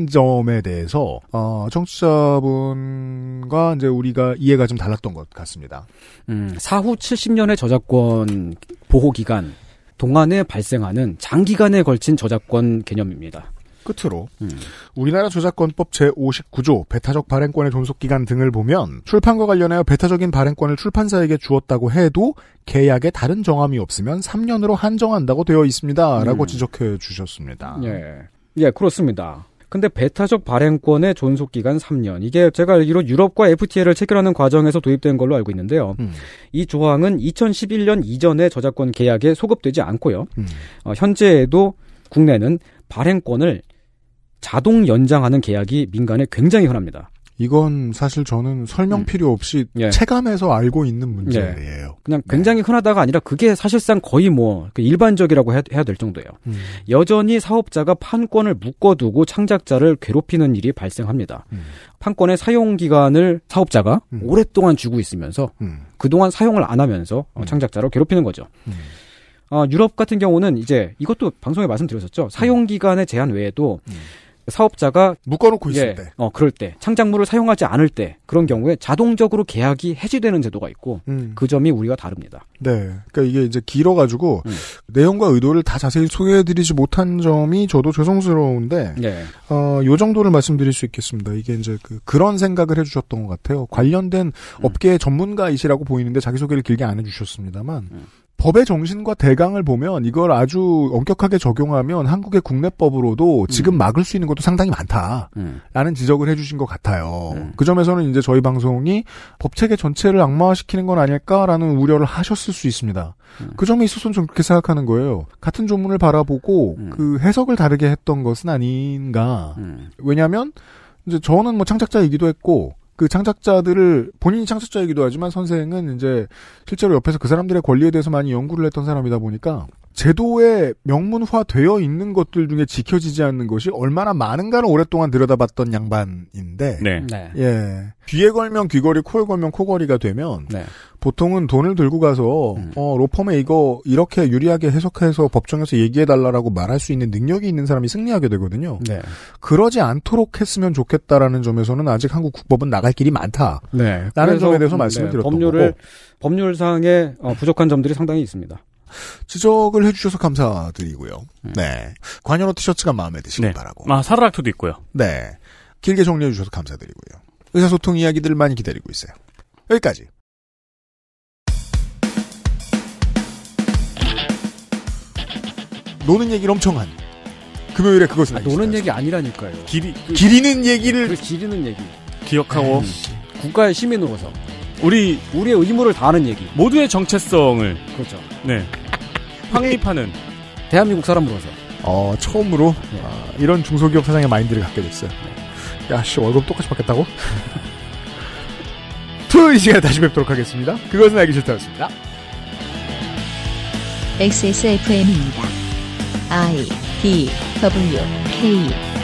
음. 점에 대해서 어, 청취자분과 이제 우리가 이해가 좀 달랐던 것 같습니다. 음, 사후 70년의 저작권 보호 기간 동안에 발생하는 장기간에 걸친 저작권 개념입니다. 끝으로 음. 우리나라 저작권법 제59조 배타적 발행권의 존속기간 등을 보면 출판과 관련하여 배타적인 발행권을 출판사에게 주었다고 해도 계약에 다른 정함이 없으면 3년으로 한정한다고 되어 있습니다. 라고 음. 지적해 주셨습니다. 예. 예, 그렇습니다. 근데 배타적 발행권의 존속 기간 3년. 이게 제가 알기로 유럽과 FTA를 체결하는 과정에서 도입된 걸로 알고 있는데요. 음. 이 조항은 2011년 이전의 저작권 계약에 소급되지 않고요. 음. 어, 현재에도 국내는 발행권을 자동 연장하는 계약이 민간에 굉장히 흔합니다. 이건 사실 저는 설명 음. 필요 없이 예. 체감해서 알고 있는 문제예요. 예. 그냥 네. 굉장히 네. 흔하다가 아니라 그게 사실상 거의 뭐 그 일반적이라고 해야, 해야 될 정도예요. 음. 여전히 사업자가 판권을 묶어두고 창작자를 괴롭히는 일이 발생합니다. 음. 판권의 사용 기간을 사업자가 음. 오랫동안 주고 있으면서 음. 그동안 사용을 안 하면서 어, 창작자를 괴롭히는 거죠. 어, 유럽 같은 경우는 이제 이것도 방송에 말씀드렸었죠. 사용 기간의 제한 외에도 사업자가 묶어놓고 있을 예, 때, 어 그럴 때 창작물을 사용하지 않을 때 그런 경우에 자동적으로 계약이 해지되는 제도가 있고 음. 그 점이 우리가 다릅니다. 네, 그러니까 이게 이제 길어가지고 음. 내용과 의도를 다 자세히 소개해드리지 못한 점이 저도 죄송스러운데, 네. 어요 정도를 말씀드릴 수 있겠습니다. 이게 이제 그, 그런 생각을 해주셨던 것 같아요. 관련된 음. 업계의 전문가이시라고 보이는데 자기 소개를 길게 안 해주셨습니다만 음. 법의 정신과 대강을 보면 이걸 아주 엄격하게 적용하면 한국의 국내법으로도 지금 음. 막을 수 있는 것도 상당히 많다라는 음. 지적을 해주신 것 같아요. 음. 그 점에서는 이제 저희 방송이 법체계 전체를 악마화시키는 건 아닐까라는 우려를 하셨을 수 있습니다. 음. 그 점에 있어서는 좀 그렇게 생각하는 거예요. 같은 조문을 바라보고 음. 그 해석을 다르게 했던 것은 아닌가. 음. 왜냐하면 이제 저는 뭐 창작자이기도 했고 그 창작자들을 본인이 창작자이기도 하지만 선생은 이제 실제로 옆에서 그 사람들의 권리에 대해서 많이 연구를 했던 사람이다 보니까 제도에 명문화되어 있는 것들 중에 지켜지지 않는 것이 얼마나 많은가를 오랫동안 들여다봤던 양반인데 네. 네. 예 귀에 걸면 귀걸이 코에 걸면 코걸이가 되면 네. 보통은 돈을 들고 가서 음. 어 로펌에 이거 이렇게 유리하게 해석해서 법정에서 얘기해 달라라고 말할 수 있는 능력이 있는 사람이 승리하게 되거든요 네. 그러지 않도록 했으면 좋겠다라는 점에서는 아직 한국 국법은 나갈 길이 많다 네. 라는 점에 대해서 말씀을 네, 드렸던 법률을 거고. 법률상의 어, 부족한 점들이 상당히 있습니다 지적을 해주셔서 감사드리고요. 음. 네. 관현호 티셔츠가 마음에 드시길 네. 바라고. 아, 사르락토도 있고요. 네. 길게 정리해주셔서 감사드리고요. 의사소통 이야기들 많이 기다리고 있어요. 여기까지. 노는 얘기를 엄청 한. 금요일에 그것은 아, 노는 얘기 아니라니까요. 길이, 그, 기리는 얘기를. 그 기리는 얘기. 기억하고. 네. 국가의 시민으로서. 우리 우리의 의무를 다하는 얘기. 모두의 정체성을 그렇죠. 네. 확립하는 대한민국 사람으로서 어, 처음으로 네. 아, 이런 중소기업 사장의 마인드를 갖게 됐어요. 네. 야, 씨 월급 똑같이 받겠다고? 토요일 시간에 다시 뵙도록 하겠습니다. 그것은 알기 싫다였습니다. XSFM입니다. I D W K